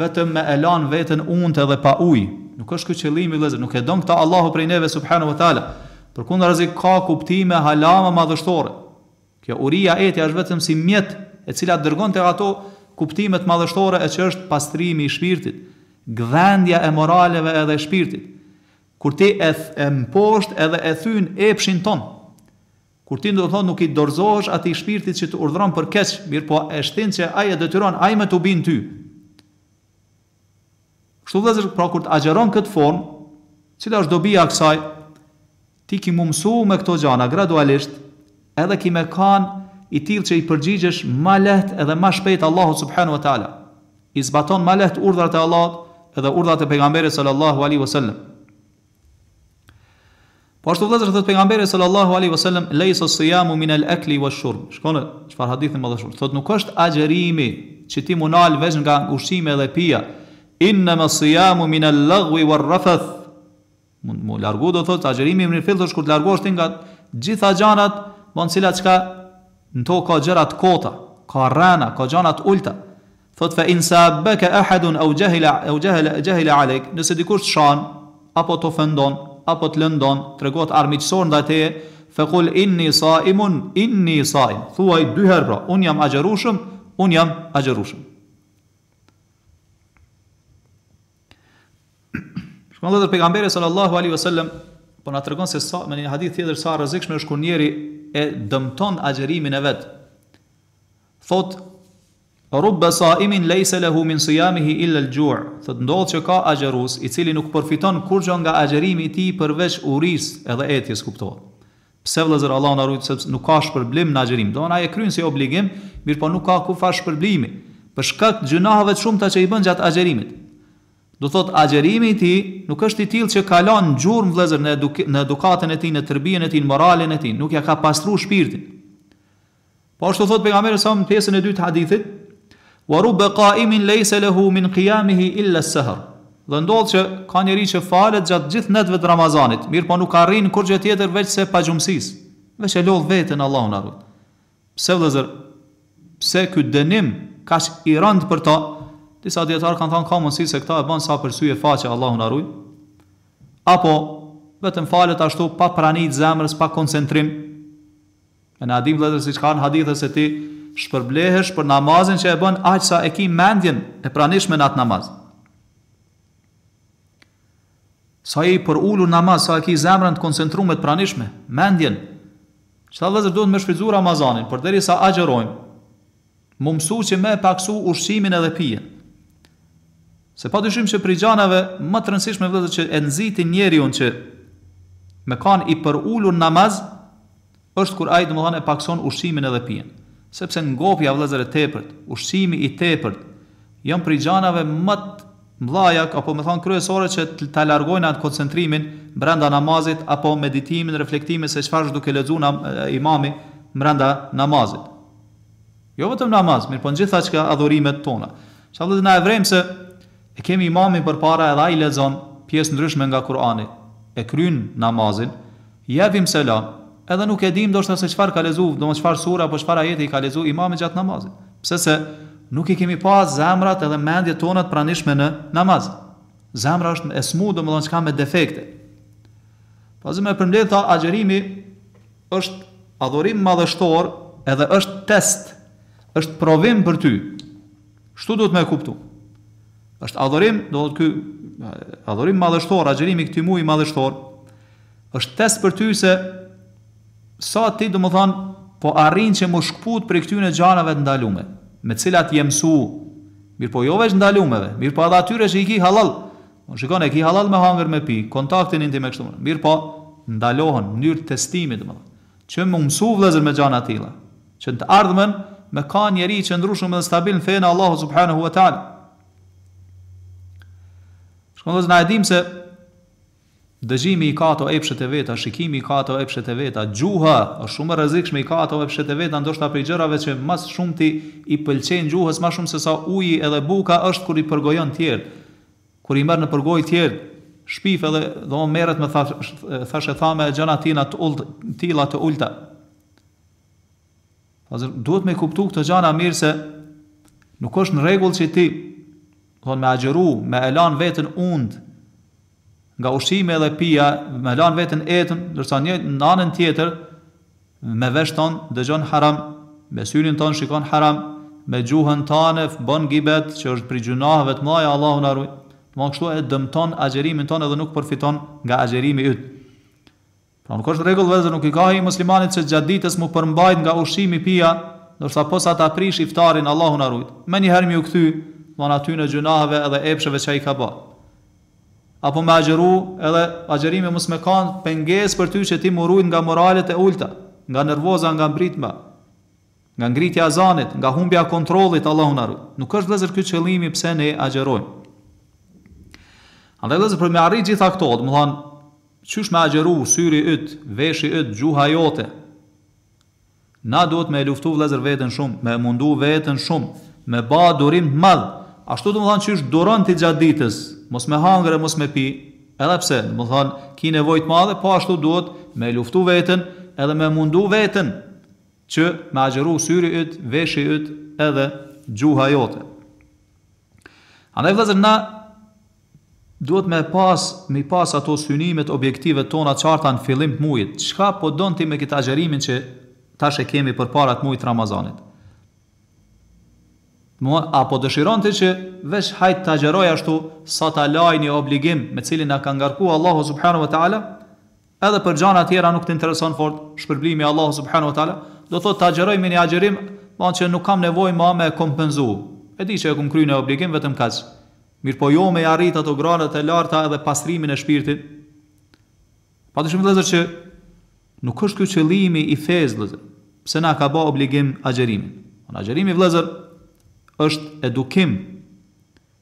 vetëm me elan veten untë edhe pa ujë. Nuk është këtë qëllimi vëllëzë, nuk e don këta Allahu prej neve subhanahu wa taala. Përkundërazi ka kuptime halama madhështore. Kjo uria e është vetëm si mjet e cila dërgon te ato kuptimet madhështore e që është pastrimi i shpirtit, gdhendja e moraleve edhe e shpirtit, kur ti e, mposht edhe e thyn e pshin ton, kur ti do të thonë nuk i dorzosh ati i shpirtit që të urdhron për keq, mirë po e shtin që aje tyron, aje me të bin ty. Kështu dhe zërë, pra kur të agjeron këtë form, cila është dobija aksaj, ti ki mumsu me këto gjana gradualisht, edhe ki me kanë i tillë që i përgjigjesh më lehtë edhe më shpejt Allahut subhanahu wa taala. I zbaton më lehtë urdhrat e Allahut edhe urdhrat e pejgamberit sallallahu alaihi wasallam. Po ashtu vëllezër thot pejgamberi sallallahu alaihi wasallam, "Laysa siyamu min al-akli wash-shurb." Shkon çfarë hadithin më dashur. Thot nuk është agjerimi që ti munal vesh nga ushqimi dhe pija. Inna as-siyamu min al-laghwi war-rafath. Mund largu do thot agjerimi më fillosh kur të larguosh ti nga gjitha gjërat, von cilat çka në to ka gjërat kota, ka rana, ka gjanat ulta. Thot fa insa sabaka ahadun au jahila au jahila jahila alek, nëse dikush shan apo të ofendon apo të lëndon, tregohet armiqsor ndaj teje, fa qul inni saimun, inni saim. Thuaj dy herë pra, un jam agjërushëm, un jam agjërushëm. Shkëmbëllëdhë pejgamberi sallallahu alaihi wasallam po na tregon se sa me një hadith tjetër sa rrezikshme është kur njëri e dëmton agjerimin e vet. Thot rubba saimin leysa lahu min siyamihi illa al-ju'. Thot ndodh që ka agjerus i cili nuk përfiton kurrë nga agjerimi i tij përveç uris edhe etjes kuptohet. Pse vëllazër Allah na rujt se nuk ka shpërblim në agjerim. Do në e kryen si obligim, mirë po nuk ka ku fa shpërblimi për shkak të shumëta që i bën gjatë agjerimit. Do thot agjerimi i ti tij nuk është i tillë që ka lënë gjurmë vëllezër në eduk në edukatën e tij, në tërbijen e tij, në moralin e tij, nuk ja ka pastruar shpirtin. Po ashtu thot pejgamberi sa në pjesën e dytë të hadithit, "Wa rubba qa'imin laysa lahu min qiyamihi illa as-sahr." Do ndodh që ka njerëz që falet gjatë gjithë natëve të Ramazanit, mirë po nuk arrin kur gjë tjetër veç se pa xumsis. Veç e lodh veten Allahu na rrot. Pse vëllezër, pse ky dënim kaq i rënd për ta Disa djetarë kanë thënë ka mundësi se këta e bënë sa për e faqe Allahu na ruaj. Apo, vetëm falet ashtu pa pranit zemrës, pa koncentrim. E në adim dhe si që kanë hadithës e ti shpërblehesh për namazin që e bënë aqë sa e ki mendjen e pranishme në atë namaz. Sa i për ulu namaz, sa e ki zemrën të koncentru me të pranishme, mendjen. Që ta lezër duhet me shfridzu Ramazanin, për deri sa agjerojmë, më mësu që me paksu ushqimin edhe pijen. Se pa dyshim që prej gjanave më të rëndësishme vëllazë që e njeri unë që me kanë i për ulur namaz është kur ai domethënë e pakson ushqimin edhe pijen. Sepse në ngopja vëllazër e tepërt, ushqimi i tepërt janë prej gjanave më të mlajak apo më thon kryesore që ta largojnë atë koncentrimin brenda namazit apo meditimin, reflektimin se çfarë është duke lexuar imami brenda namazit. Jo vetëm namaz, mirë po në gjitha që ka adhurimet tona. Qa vëllë e se E kemi imamin për para edhe a i lezon pjesë ndryshme nga Kurani, e krynë namazin, jevim selam, edhe nuk e dim do shtë se qfar ka lezu, do më qëfar sura, po qfar ajeti i ka lezu imamin gjatë namazin. Pse se nuk i kemi pas zemrat edhe mendje tonat pranishme në namaz. Zemra është e smu do më do në qka me defekte. Pa zime e ta agjerimi është adhorim madhështor edhe është test, është provim për ty. Shtu du të me kuptu është adhurim, do të ky adhurim madhështor, agjerimi këtij muaji madhështor, është test për ty se sa ti do të thon po arrin që më shkput për këtyn e gjanave të ndalume, me cilat je mësu, mirë po jo veç ndalumeve, mirë po edhe atyre që i ki halal, më shikon e ki halal me hangër me pi, kontaktin intim me kështu, mirë po ndalohen, mënyrë testimi dhe më thon, që më mësu vlezër me gjanë tilla, që në të ardhmen me ka njeri që ndrushëm dhe stabil në fenë Allahu subhanahu wa ta'ala, Shkon dozë e dim se dëgjimi i kato epshet e veta, shikimi i kato epshet e veta, gjuha është shumë rëzikshme rrezikshme i kato epshet e veta, ndoshta i gjërave që mas shumë ti i pëlqen gjuhës më shumë se sa uji edhe buka është kur i përgojën të tjerë. Kur i mërë në përgoj të tjerë, shpif edhe do merret me thash e thame gjëna tina të ulta, të ulta. duhet me kuptu këtë gjëna mirë se nuk është në rregull që ti thonë me agjeru, me elan vetën undë, nga ushime dhe pia, me elan vetën etën, dërsa një në anën tjetër, me vesh tonë dëgjon haram, me syrin tonë shikon haram, me gjuhën tane, bon gibet, që është pri gjunahëve të mlaja, Allahu në arruj, të më kështu e dëmton agjerimin tonë edhe nuk përfiton nga agjerimi ytë. Pra nuk është regullë vëzër, nuk i ka muslimanit që gjatë ditës mu përmbajt nga ushimi pia, dërsa posa ta prish iftarin, Allahu në me njëherë mi u këthy, në aty në gjunaheve edhe epsheve që ai ka ba. Apo me agjeru edhe agjerime mos më kanë pengesë për ty që ti murojt nga moralet e ulta, nga nervoza, nga mbritma, nga ngritja e zanit, nga humbja e kontrollit Allahu na Nuk është vëzër ky qëllimi pse ne agjerojmë. Andaj vëzër për me arrit gjitha këto, do të thon, çysh me agjeru syri yt, veshë yt, gjuha jote. Na duhet me luftu vlezër veten shumë, me mundu veten shumë, me ba durim të madh ashtu të më thonë që është duron të gjatë ditës, mos me hangër, mos me pi, edhe pse, në më thonë, ki nevojt madhe, po ashtu duhet me luftu vetën, edhe me mundu vetën, që me agjeru syri ytë, veshë ytë, edhe gjuha jote. A ne vëzër na, duhet me pas, me pas ato synimet, objektive tona qarta në filim të mujit, qka po donë ti me kita agjerimin që tash e kemi për parat mujt Ramazanit? Mo, apo dëshiron të që vesh hajt të gjeroj ashtu sa të laj një obligim me cilin e ka ngarku Allahu Subhanu wa ta'ala, edhe për gjana tjera nuk të intereson fort shpërblimi Allahu Subhanu wa ta'ala, do thot të gjeroj me një agjerim, ma po që nuk kam nevoj ma me kompenzu, e di që e kum kry një obligim vetëm kaz, mirë po jo me jarit ato granët e larta edhe pasrimin e shpirtin. Pa të shumë dhezër që nuk është kjo qëlimi i fez dhezër, na ka ba obligim agjerimin. Në agjerimi vlezër është edukim.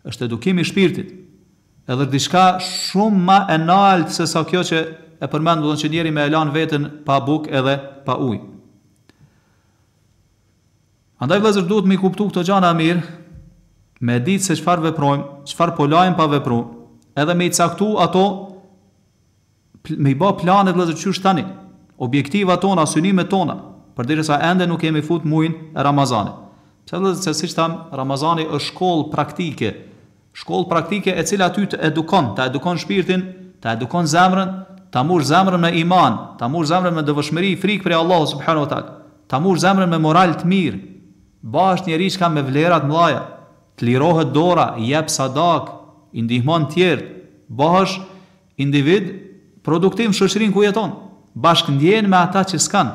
Është edukim i shpirtit. Edhe diçka shumë më e nalt se sa kjo që e përmend, do të thonë që njeriu më elan vetën veten pa bukë edhe pa ujë. Andaj vëzër duhet më kuptoj këto gjë mirë, me ditë se çfarë veprojmë, çfarë po lajm pa vepruar, edhe me i caktu ato me i bë planet vëllazër çysh tani, objektivat tona, synimet tona, përderisa ende nuk kemi futur muin e Ramazanit. Që dhe se si që thamë, Ramazani është shkollë praktike, shkollë praktike e cila ty të edukon, të edukon shpirtin, të edukon zemrën, të murë zemrën me iman, të murë zemrën me dëvëshmëri, frikë për Allah, subhanu wa takë, të murë zemrën me moral të mirë, bashkë njeri që ka me vlerat mlaja, të lirohet dora, jep sadak, indihman tjertë, bashkë individ produktiv shëshrin ku jeton, bashkë ndjenë me ata që skan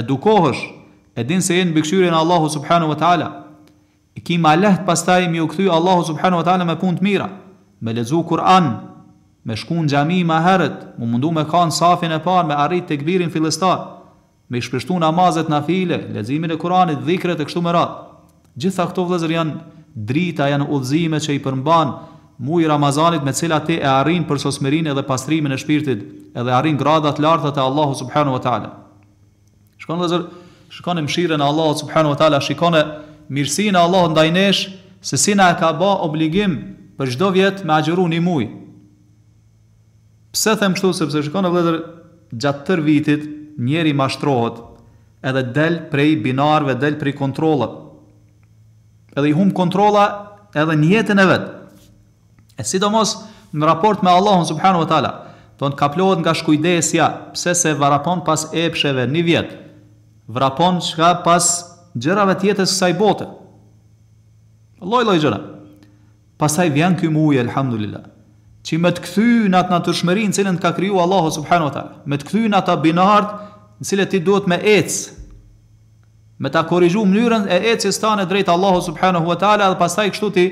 edukohësh, e din se jenë bëkshyre në Allahu subhanu wa ta'ala, i ki ma lehtë pas taj mi u këthy Allahu subhanu wa ta'ala me punë të mira, me lezu Kur'an, me shkun në gjami ma herët, mu mundu me kanë safin e par, me arrit të këbirin filistar, me shpështu namazet në file, lezimin e Kur'anit, dhikret e kështu më ratë. Gjitha këto vëzër janë drita, janë udhzime që i përmban mui Ramazanit me cila ti e arrin për sosmerin edhe pastrimin e shpirtit edhe arrin gradat lartat e Allahu subhanu wa ta'ala. Shkon vëzër, shikon e mshire në Allah, subhanu wa ta'ala, mirësinë e mirësi në Allah ndaj nesh, se si na e ka ba obligim për gjdo vjet me agjëruni një muj. Pse them kështu, sepse shikon e gjatë tër vitit, njeri mashtrohet edhe del prej binarve, del prej kontrole. Edhe i hum kontrola edhe njetën e vetë. E sidomos në raport me Allahun subhanu wa ta'ala, ton kaplohet nga shkujdesja, pse se varapon pas epsheve një vjetë, vrapon çka pas gjërave të jetës kësaj bote. Lloj lloj gjëra. Pastaj vjen ky muaj elhamdulillah. që me të kthy në atë natyrshmëri në cilën ka kriju Allahu subhanahu wa taala, me të kthyn në ata binart në cilët ti duhet me ec, me ta korrigju mënyrën e ecjes tënde drejt Allahu subhanahu wa taala dhe pastaj kështu ti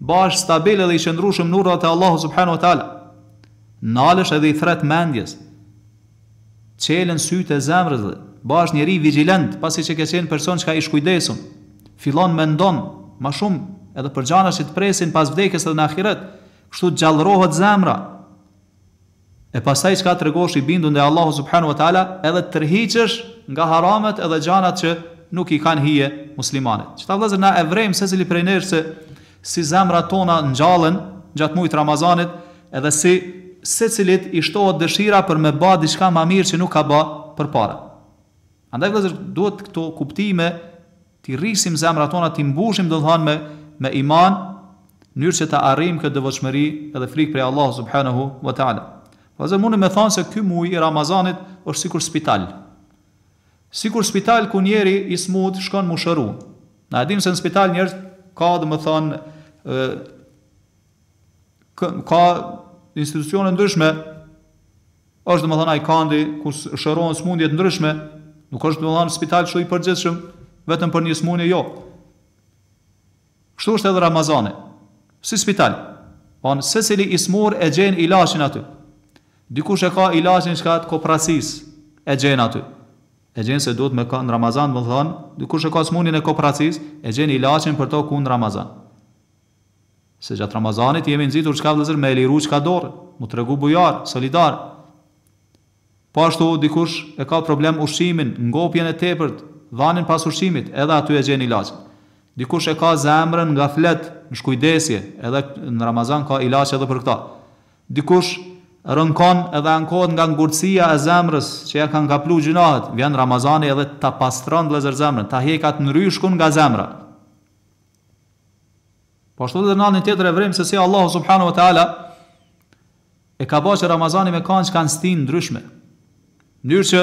bash stabil edhe i qëndrushëm në e Allahu subhanahu wa taala. Nalësh edhe i thret mendjes. Çelën sytë e zemrës bash njeri vigilant pasi që ka qenë person që ka i filon fillon mendon më shumë edhe për gjana që të presin pas vdekjes edhe në ahiret kështu gjallrohet zemra e pasaj që ka të regosh i bindu ndë Allahu subhanu wa ta'ala edhe të nga haramet edhe gjana që nuk i kanë hije muslimanit që ta vlezër na evrem se zili prej nërë se si zemra tona në gjallën gjatë mujtë Ramazanit edhe si se cilit i shtohet dëshira për me ba diçka ma mirë që nuk ka ba për Andaj vëllazër, duhet këto kuptime ti rrisim zemrat tona, ti mbushim do të thonë me me iman, në mënyrë që të arrijmë këtë devotshmëri edhe frikë prej Allah subhanahu wa taala. Vëllazër, mundi me thonë se ky muaj i Ramazanit është sikur spital. Sikur spital ku njeri i smut shkon mushëru. Na Në edhim se në spital njerëz ka, do të thonë, ë ka institucione ndryshme është dhe më thonë ai kandi ku shërohen smundje të ndryshme, Nuk është do të thonë spital shoj i përgjithshëm vetëm për një smunje, jo. Kështu është edhe Ramazani. Si spital. Po në secili i smur e gjën ilaçin aty. Dikush e ka ilaçin çka të koprasis, e gjën aty. E gjën se duhet me ka në Ramazan, do të thonë, dikush e ka smunin e koprasis, e gjën ilaçin për to ku në Ramazan. Se gjatë Ramazanit jemi nxitur çka vëzër me liruç ka dorë, mu regu bujar, solidar, Po ashtu dikush e ka problem ushqimin, ngopjen e tepërt, dhanin pas ushqimit, edhe aty e gjen ilaç. Dikush e ka zemrën nga flet, në shkujdesje, edhe në Ramazan ka ilaç edhe për këta. Dikush rënkon edhe ankohet nga ngurtësia e zemrës që ja kanë kaplu gjinohet, vjen Ramazani edhe ta pastron dhe zemrën, ta hekat në ryshkun nga zemrë. Po ashtu dhe në anën tjetër e vremë, se si Allahu subhanahu wa taala e ka bërë që Ramazani me kanë që kanë stin ndryshme mënyrë që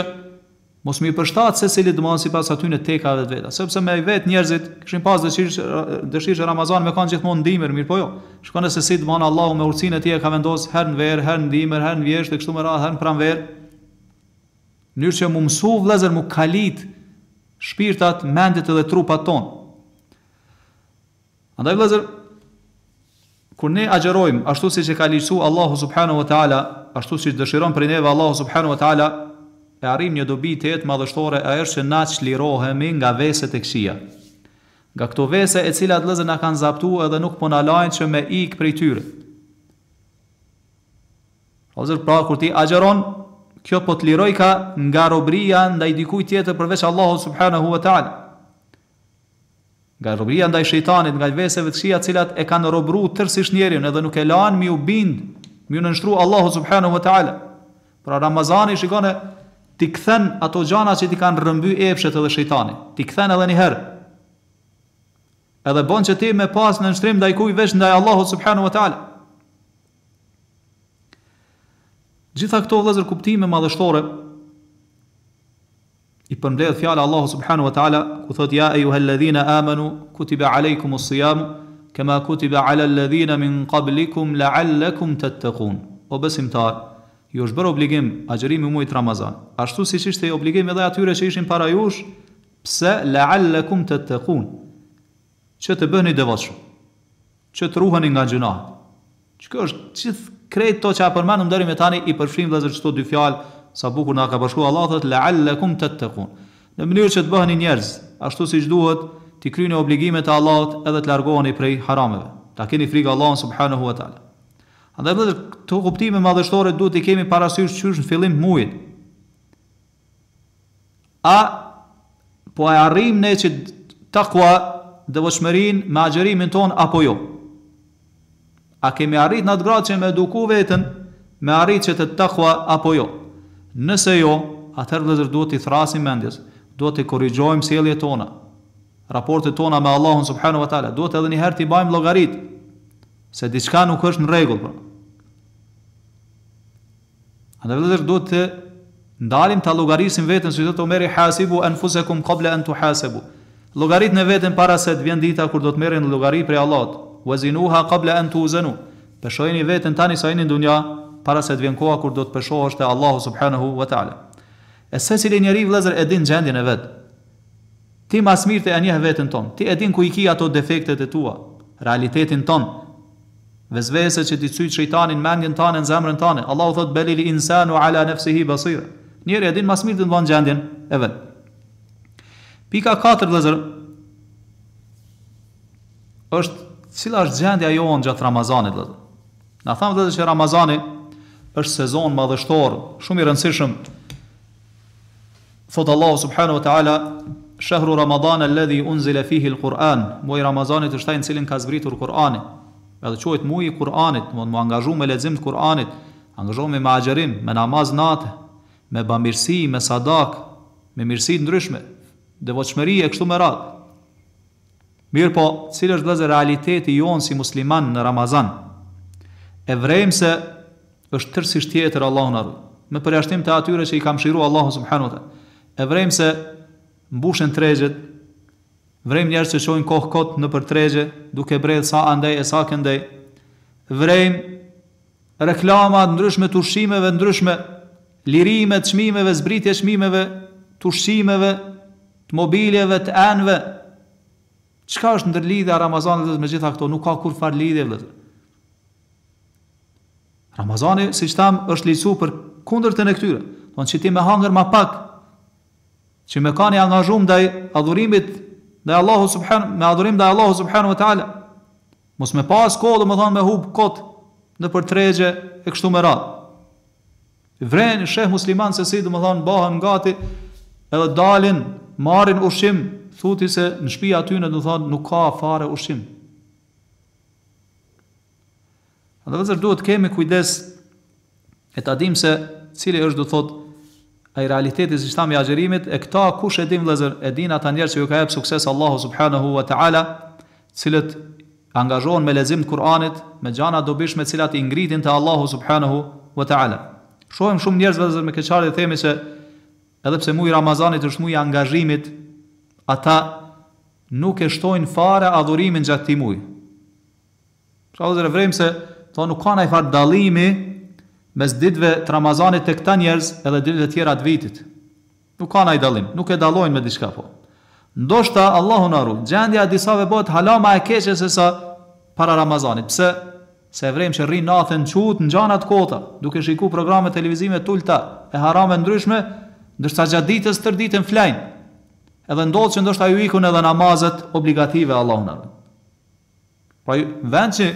mos më i përshtat se cilit do si sipas aty në tekave të veta, sepse me vet njerëzit kishin pas dëshirë që Ramazan me kanë gjithmonë ndihmër, mirë po jo. Shkon se si do Allahu me urtësinë e tij ka vendosur herën në verë, herë në ndihmër, herë në vjeshtë, kështu me radhë, herë në pranverë. Mënyrë që më mësu vlezër, mu kalit shpirtat, mendet edhe trupat tonë. Andaj vlezër, kur ne agjerojmë ashtu siç e ka lisu Allahu subhanahu wa taala, ashtu siç dëshiron prej neve Allahu subhanahu wa taala, e arrim një dobi të jetë madhështore, a është që na që lirohemi nga vese të këshia. Nga këto vese e cilat lëzën a kanë zaptu edhe nuk po në lajnë që me ikë prej tyre. Rëzër pra kur ti agjeron, kjo po të liroj ka nga robria nda i dikuj tjetë përveç Allahu subhanahu wa ta'ala. Nga robria nda i nga i veseve të këshia cilat e kanë robru tërsisht njerin edhe nuk e lanë mi u bindë, mi u nënshtru Allahu subhanahu wa ta'ala. Pra Ramazani shikone ti kthen ato gjana që ti kanë rrëmby epshet edhe shejtani. Ti kthen edhe një herë. Edhe bon që ti me pas në nështrim ndaj i veç vesh ndaj Allahu subhanu wa ta'ala. Gjitha këto vëzër kuptime madhështore, i përmbledh fjala Allahu subhanu wa ta'ala, ku thot ja e ju amanu, kutiba alejkum us kama kema kutiba ala min qablikum, la'allakum tattaqun. të O besimtarë, ju është bërë obligim agjerimi i muajit Ramazan, ashtu siç ishte obligim edhe atyre që ishin para jush, pse la'allakum tattaqun. Që të bëheni devotshëm. Që të ruheni nga gjunahet. Çka është gjithë kreet to që a përmanë më dërim e tani i përfrim dhe zërë qëto dy fjalë sa bukur nga ka përshku Allah thot të leallekum të të në mënyrë që të bëheni njerëz ashtu si duhet të kryni obligimet e Allah edhe të largoheni prej harameve Ta keni frikë Allahun subhanahu wa ta'ala Andaj vetë këto kuptime madhështore duhet i kemi parasysh qysh në fillim muajit. A po e arrim ne që takua dhe me agjerimin ton apo jo? A kemi arrit në atë gradë që me eduku vetën me arrit që të takua apo jo? Nëse jo, atër dhe duhet të i thrasim mendjes, duhet të i korrigjojmë selje tona, raportet tona me Allahun subhanu wa tala, duhet edhe një herë të i bajmë logaritë, Se diçka nuk është në rregull, po. A do të thotë do të ndalim ta llogarisim veten si thotë Omeri hasibu anfusakum qabla an tuhasabu. Llogarit në veten para se të vjen dita kur do të merren llogari prej Allahut. Wazinuha qabla an tuzanu. Pëshojini veten tani sa jeni në dunja para se të vjen koha kur do të peshohesh te Allahu subhanahu wa taala. Esse si njeriu vëllazër e din gjendjen e vet. Ti më smirte anjë veten ton. Ti e din ku i ki ato defektet e tua, realitetin ton vezvese që ti thyt shejtanin mendjen tënde në zemrën Allah Allahu thot belil insanu ala nafsihi basira. Njëri e din mas mirë të vënë gjendjen e vet. Pika 4 vëllazër është cila është gjendja jo në gjatë Ramazanit vëllazër. Na thamë vëllazër që Ramazani është sezon madhështor, shumë i rëndësishëm. Thotë Allahu subhanahu wa taala Shahru Ramadan alladhi unzila fihi al-Quran, muaj Ramazanit është ai në cilin ka zbritur Kur'ani edhe quhet mui i Kur'anit, do të angazhoj me lexim të Kur'anit, angazhoj me magjerim, me namaz natë, me bamirësi, me sadak, me mirësi të ndryshme, devotshmëri e kështu me radhë. Mirë po, cilë është vëzë realiteti jonë si musliman në Ramazan? E vrejmë se është tërsisht tjetër Allahun arru, me përjashtim të atyre që i kam shiru Allahun subhanu të. E vrejmë se mbushen tregjet, Vrejmë njerëz që shohin kohë kotë në përtrejgje, duke brejtë sa andej e sa këndej. Vrejmë reklamat ndryshme të ushimeve, ndryshme lirime, të çmimeve, zbritje çmimeve, të ushimeve, të mobiljeve, të enve. Qka është ndërlidhe a Ramazanit dhe me gjitha këto? Nuk ka kur farë lidhe dhe. Ramazani, si që tam, është lisu për kundër të në këtyre. Në që ti me hangër ma pak, që me ka një angazhum dhe adhurimit ndaj Allahu Subhan, me adhurim ndaj Allahu subhanu wa ta'ala. Mos me pas kohë, do të thonë me hub kot në për tregje e kështu me radhë. Vren sheh musliman se si do të thonë bëhen gati edhe dalin, marrin ushim, thuti se në shtëpi aty në do thonë nuk ka fare ushim. dhe vëzër, duhet kemi kujdes e ta dim se cili është do thotë ai realiteti i sistemit i agjerimit e këta kush e din vëllazër e din ata njerëz që ju ka hap sukses Allahu subhanahu wa taala cilët angazhohen me lezim të Kur'anit me gjana dobishme të cilat i ngritin te Allahu subhanahu wa taala shohim shumë njerëz vëllazër me këçarë të themi se edhe pse muji Ramazanit është muji angazhimit ata nuk e shtojnë fare adhurimin gjatë këtij muji Pra dhe dhe se, to nuk kanë e farë dalimi mes ditëve të Ramazanit të këta njerëz edhe ditëve të tjera të vitit. Nuk kanë i dallim, nuk e dallojnë me diçka po. Ndoshta Allahu na ruaj. Gjendja disave disa ve bëhet hala e keqe se sa para Ramazanit. Pse? Se vrejmë që rrinë nathën qut në gjanat kota, duke shiku programe televizime tullta e harame ndryshme, ndërsa gjatë ditës të flajnë, edhe ndodhë që ndoshta ju ikun edhe namazet obligative Allah në rrënë. Pra vend që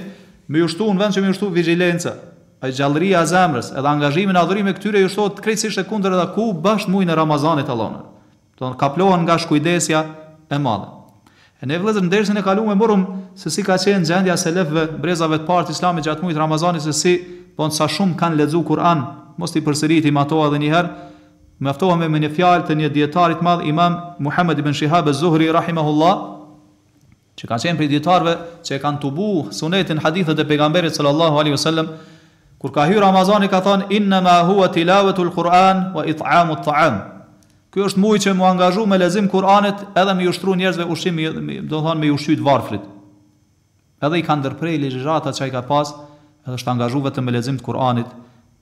me ushtu, në vend që me ushtu vigilenca, Pa gjallëria e zemrës, edhe angazhimin e adhurimit këtyre ju shtohet krejtësisht e kundër edhe ku bashkë muajin e Ramazanit Allahun. Do të kaplohen nga shkujdesja e madhe. E ne vëllezër në dersin e kaluar e morëm se si ka qenë gjendja e lefëve, brezave të parë të Islamit gjatë muajit Ramazanit se si po sa shumë kanë lexuar Kur'an, mos i përsëritim ato edhe një herë. Mjaftohem me një fjalë të një dietarit madh, Imam Muhammad ibn Shihab az-Zuhri rahimahullah, që kanë qenë prej dietarëve që kanë tubu sunetin hadithet e pejgamberit sallallahu alaihi wasallam, Kur ka hyrë Ramazani ka thonë inna ma huwa tilawatu al-Quran wa it'amu at-ta'am. Ky është muaj që mu angazhu me lezim Kur'anit edhe me ushtru njerëzve ushqim, do të thonë me ushqyt varfrit. Edhe i ka ndërprerë lezhata që ka pas, edhe është angazhu vetëm me lezim të Kur'anit,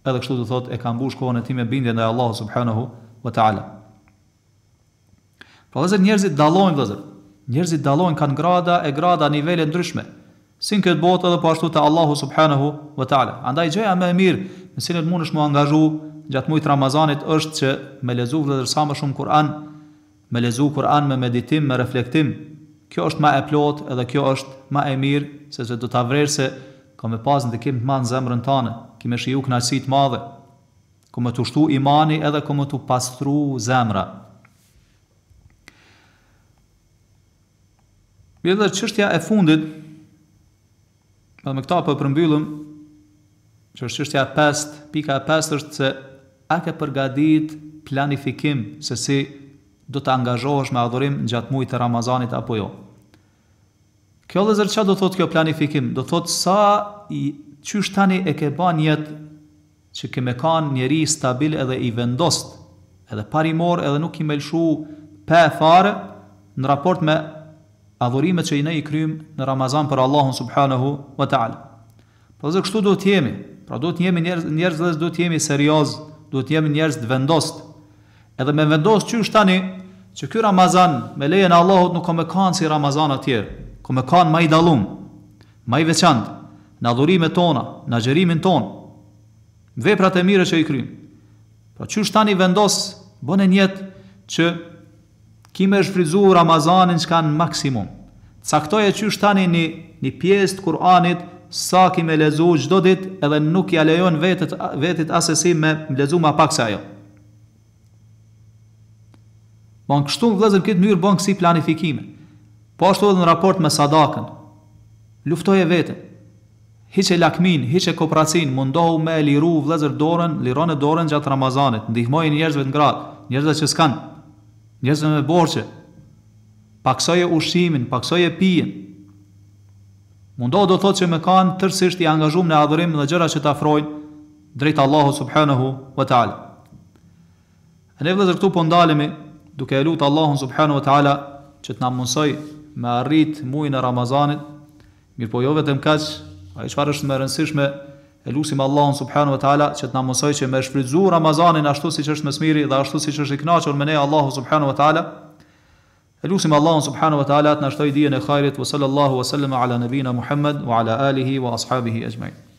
edhe kështu do thotë e ka mbush kohën e tij me bindje ndaj Allahut subhanahu wa ta'ala. Pra vëzër njerëzit dalojnë vëzër, njerëzit dalojnë kanë grada e grada nivele ndryshme, sin këtë botë edhe po ashtu te Allahu subhanahu wa taala. Andaj gjëja më e mirë në cilën mundesh të më angazhu gjatë muajit Ramazanit është që me lezu vetë sa më shumë Kur'an, me lezu Kur'an me meditim, me reflektim. Kjo është më e plot edhe kjo është më e mirë se do ta vrerse ka me pas ndikim të madh në zemrën tënde, ki më shiu kënaqësi të madhe. Ku më të shtu imani edhe ku më të pastru zemra. Mirë çështja e fundit me këta për përmbyllum, që është qështja 5, pika 5 është se a ke përgadit planifikim se si do të angazhohesh me adhurim në gjatë mujtë e Ramazanit apo jo. Kjo dhe zërë që do thotë kjo planifikim? Do thotë sa i, qysh tani e ke ban jetë që ke me kanë njeri stabil edhe i vendost, edhe parimor edhe nuk i melshu pe fare në raport me adhurimet që i ne i krym në Ramazan për Allahun subhanahu wa ta'ala. Po dhe kështu do të jemi, pra do të jemi njerëz, njerëz dhe do të jemi serioz, do të jemi njerëz të vendost. Edhe me vendost që është tani, që kjo Ramazan me lejen Allahut nuk kom kanë si Ramazan atjerë, kom e kanë më i dalum, më i veçant, në adhurimet tona, në xherimin ton, veprat e mira mire që i krym. Pra që është tani vendost, bëne njetë që ki me shfrizu Ramazanin që kanë maksimum. Caktoj e që tani një, një pjesë të Kur'anit, sa ki me lezu gjdo dit edhe nuk i lejon vetit, vetit asesi me lezu ma pak se ajo. Bon, kështu në vlezën këtë njërë bon kësi planifikime. Po ashtu edhe në raport me sadakën. Luftoj e vetën. Hiq e lakmin, hiq e kopracin, mundohu me liru vlezër dorën, liron e dorën gjatë Ramazanit. Ndihmoj njerëzve të ngratë, njerëzve që s'kanë njerëzve me borxhe. Paksoje ushqimin, e pijen. Mundo do thotë që me kanë tërësisht i angazhum në adhërim dhe gjëra që të afrojnë drejtë Allahu subhanahu wa ta'ala. E ne vëzër këtu po ndalemi duke e lutë Allahu subhanahu wa ta'ala që të nga mundësoj me arrit mujnë e Ramazanit, mirë po jo vetëm kaqë, a i qëfar është më rënsishme, E lusim Allahun subhanahu wa taala që të na mësojë që me shfrytëzu Ramazanin ashtu siç është më smiri dhe ashtu siç është i kënaqur me ne Allahu subhanahu wa taala. E lusim Allahun subhanahu wa taala të na shtojë dijen e xhairit wa sallallahu wa sallama ala nabina Muhammad wa ala alihi wa ashabihi ajma'in.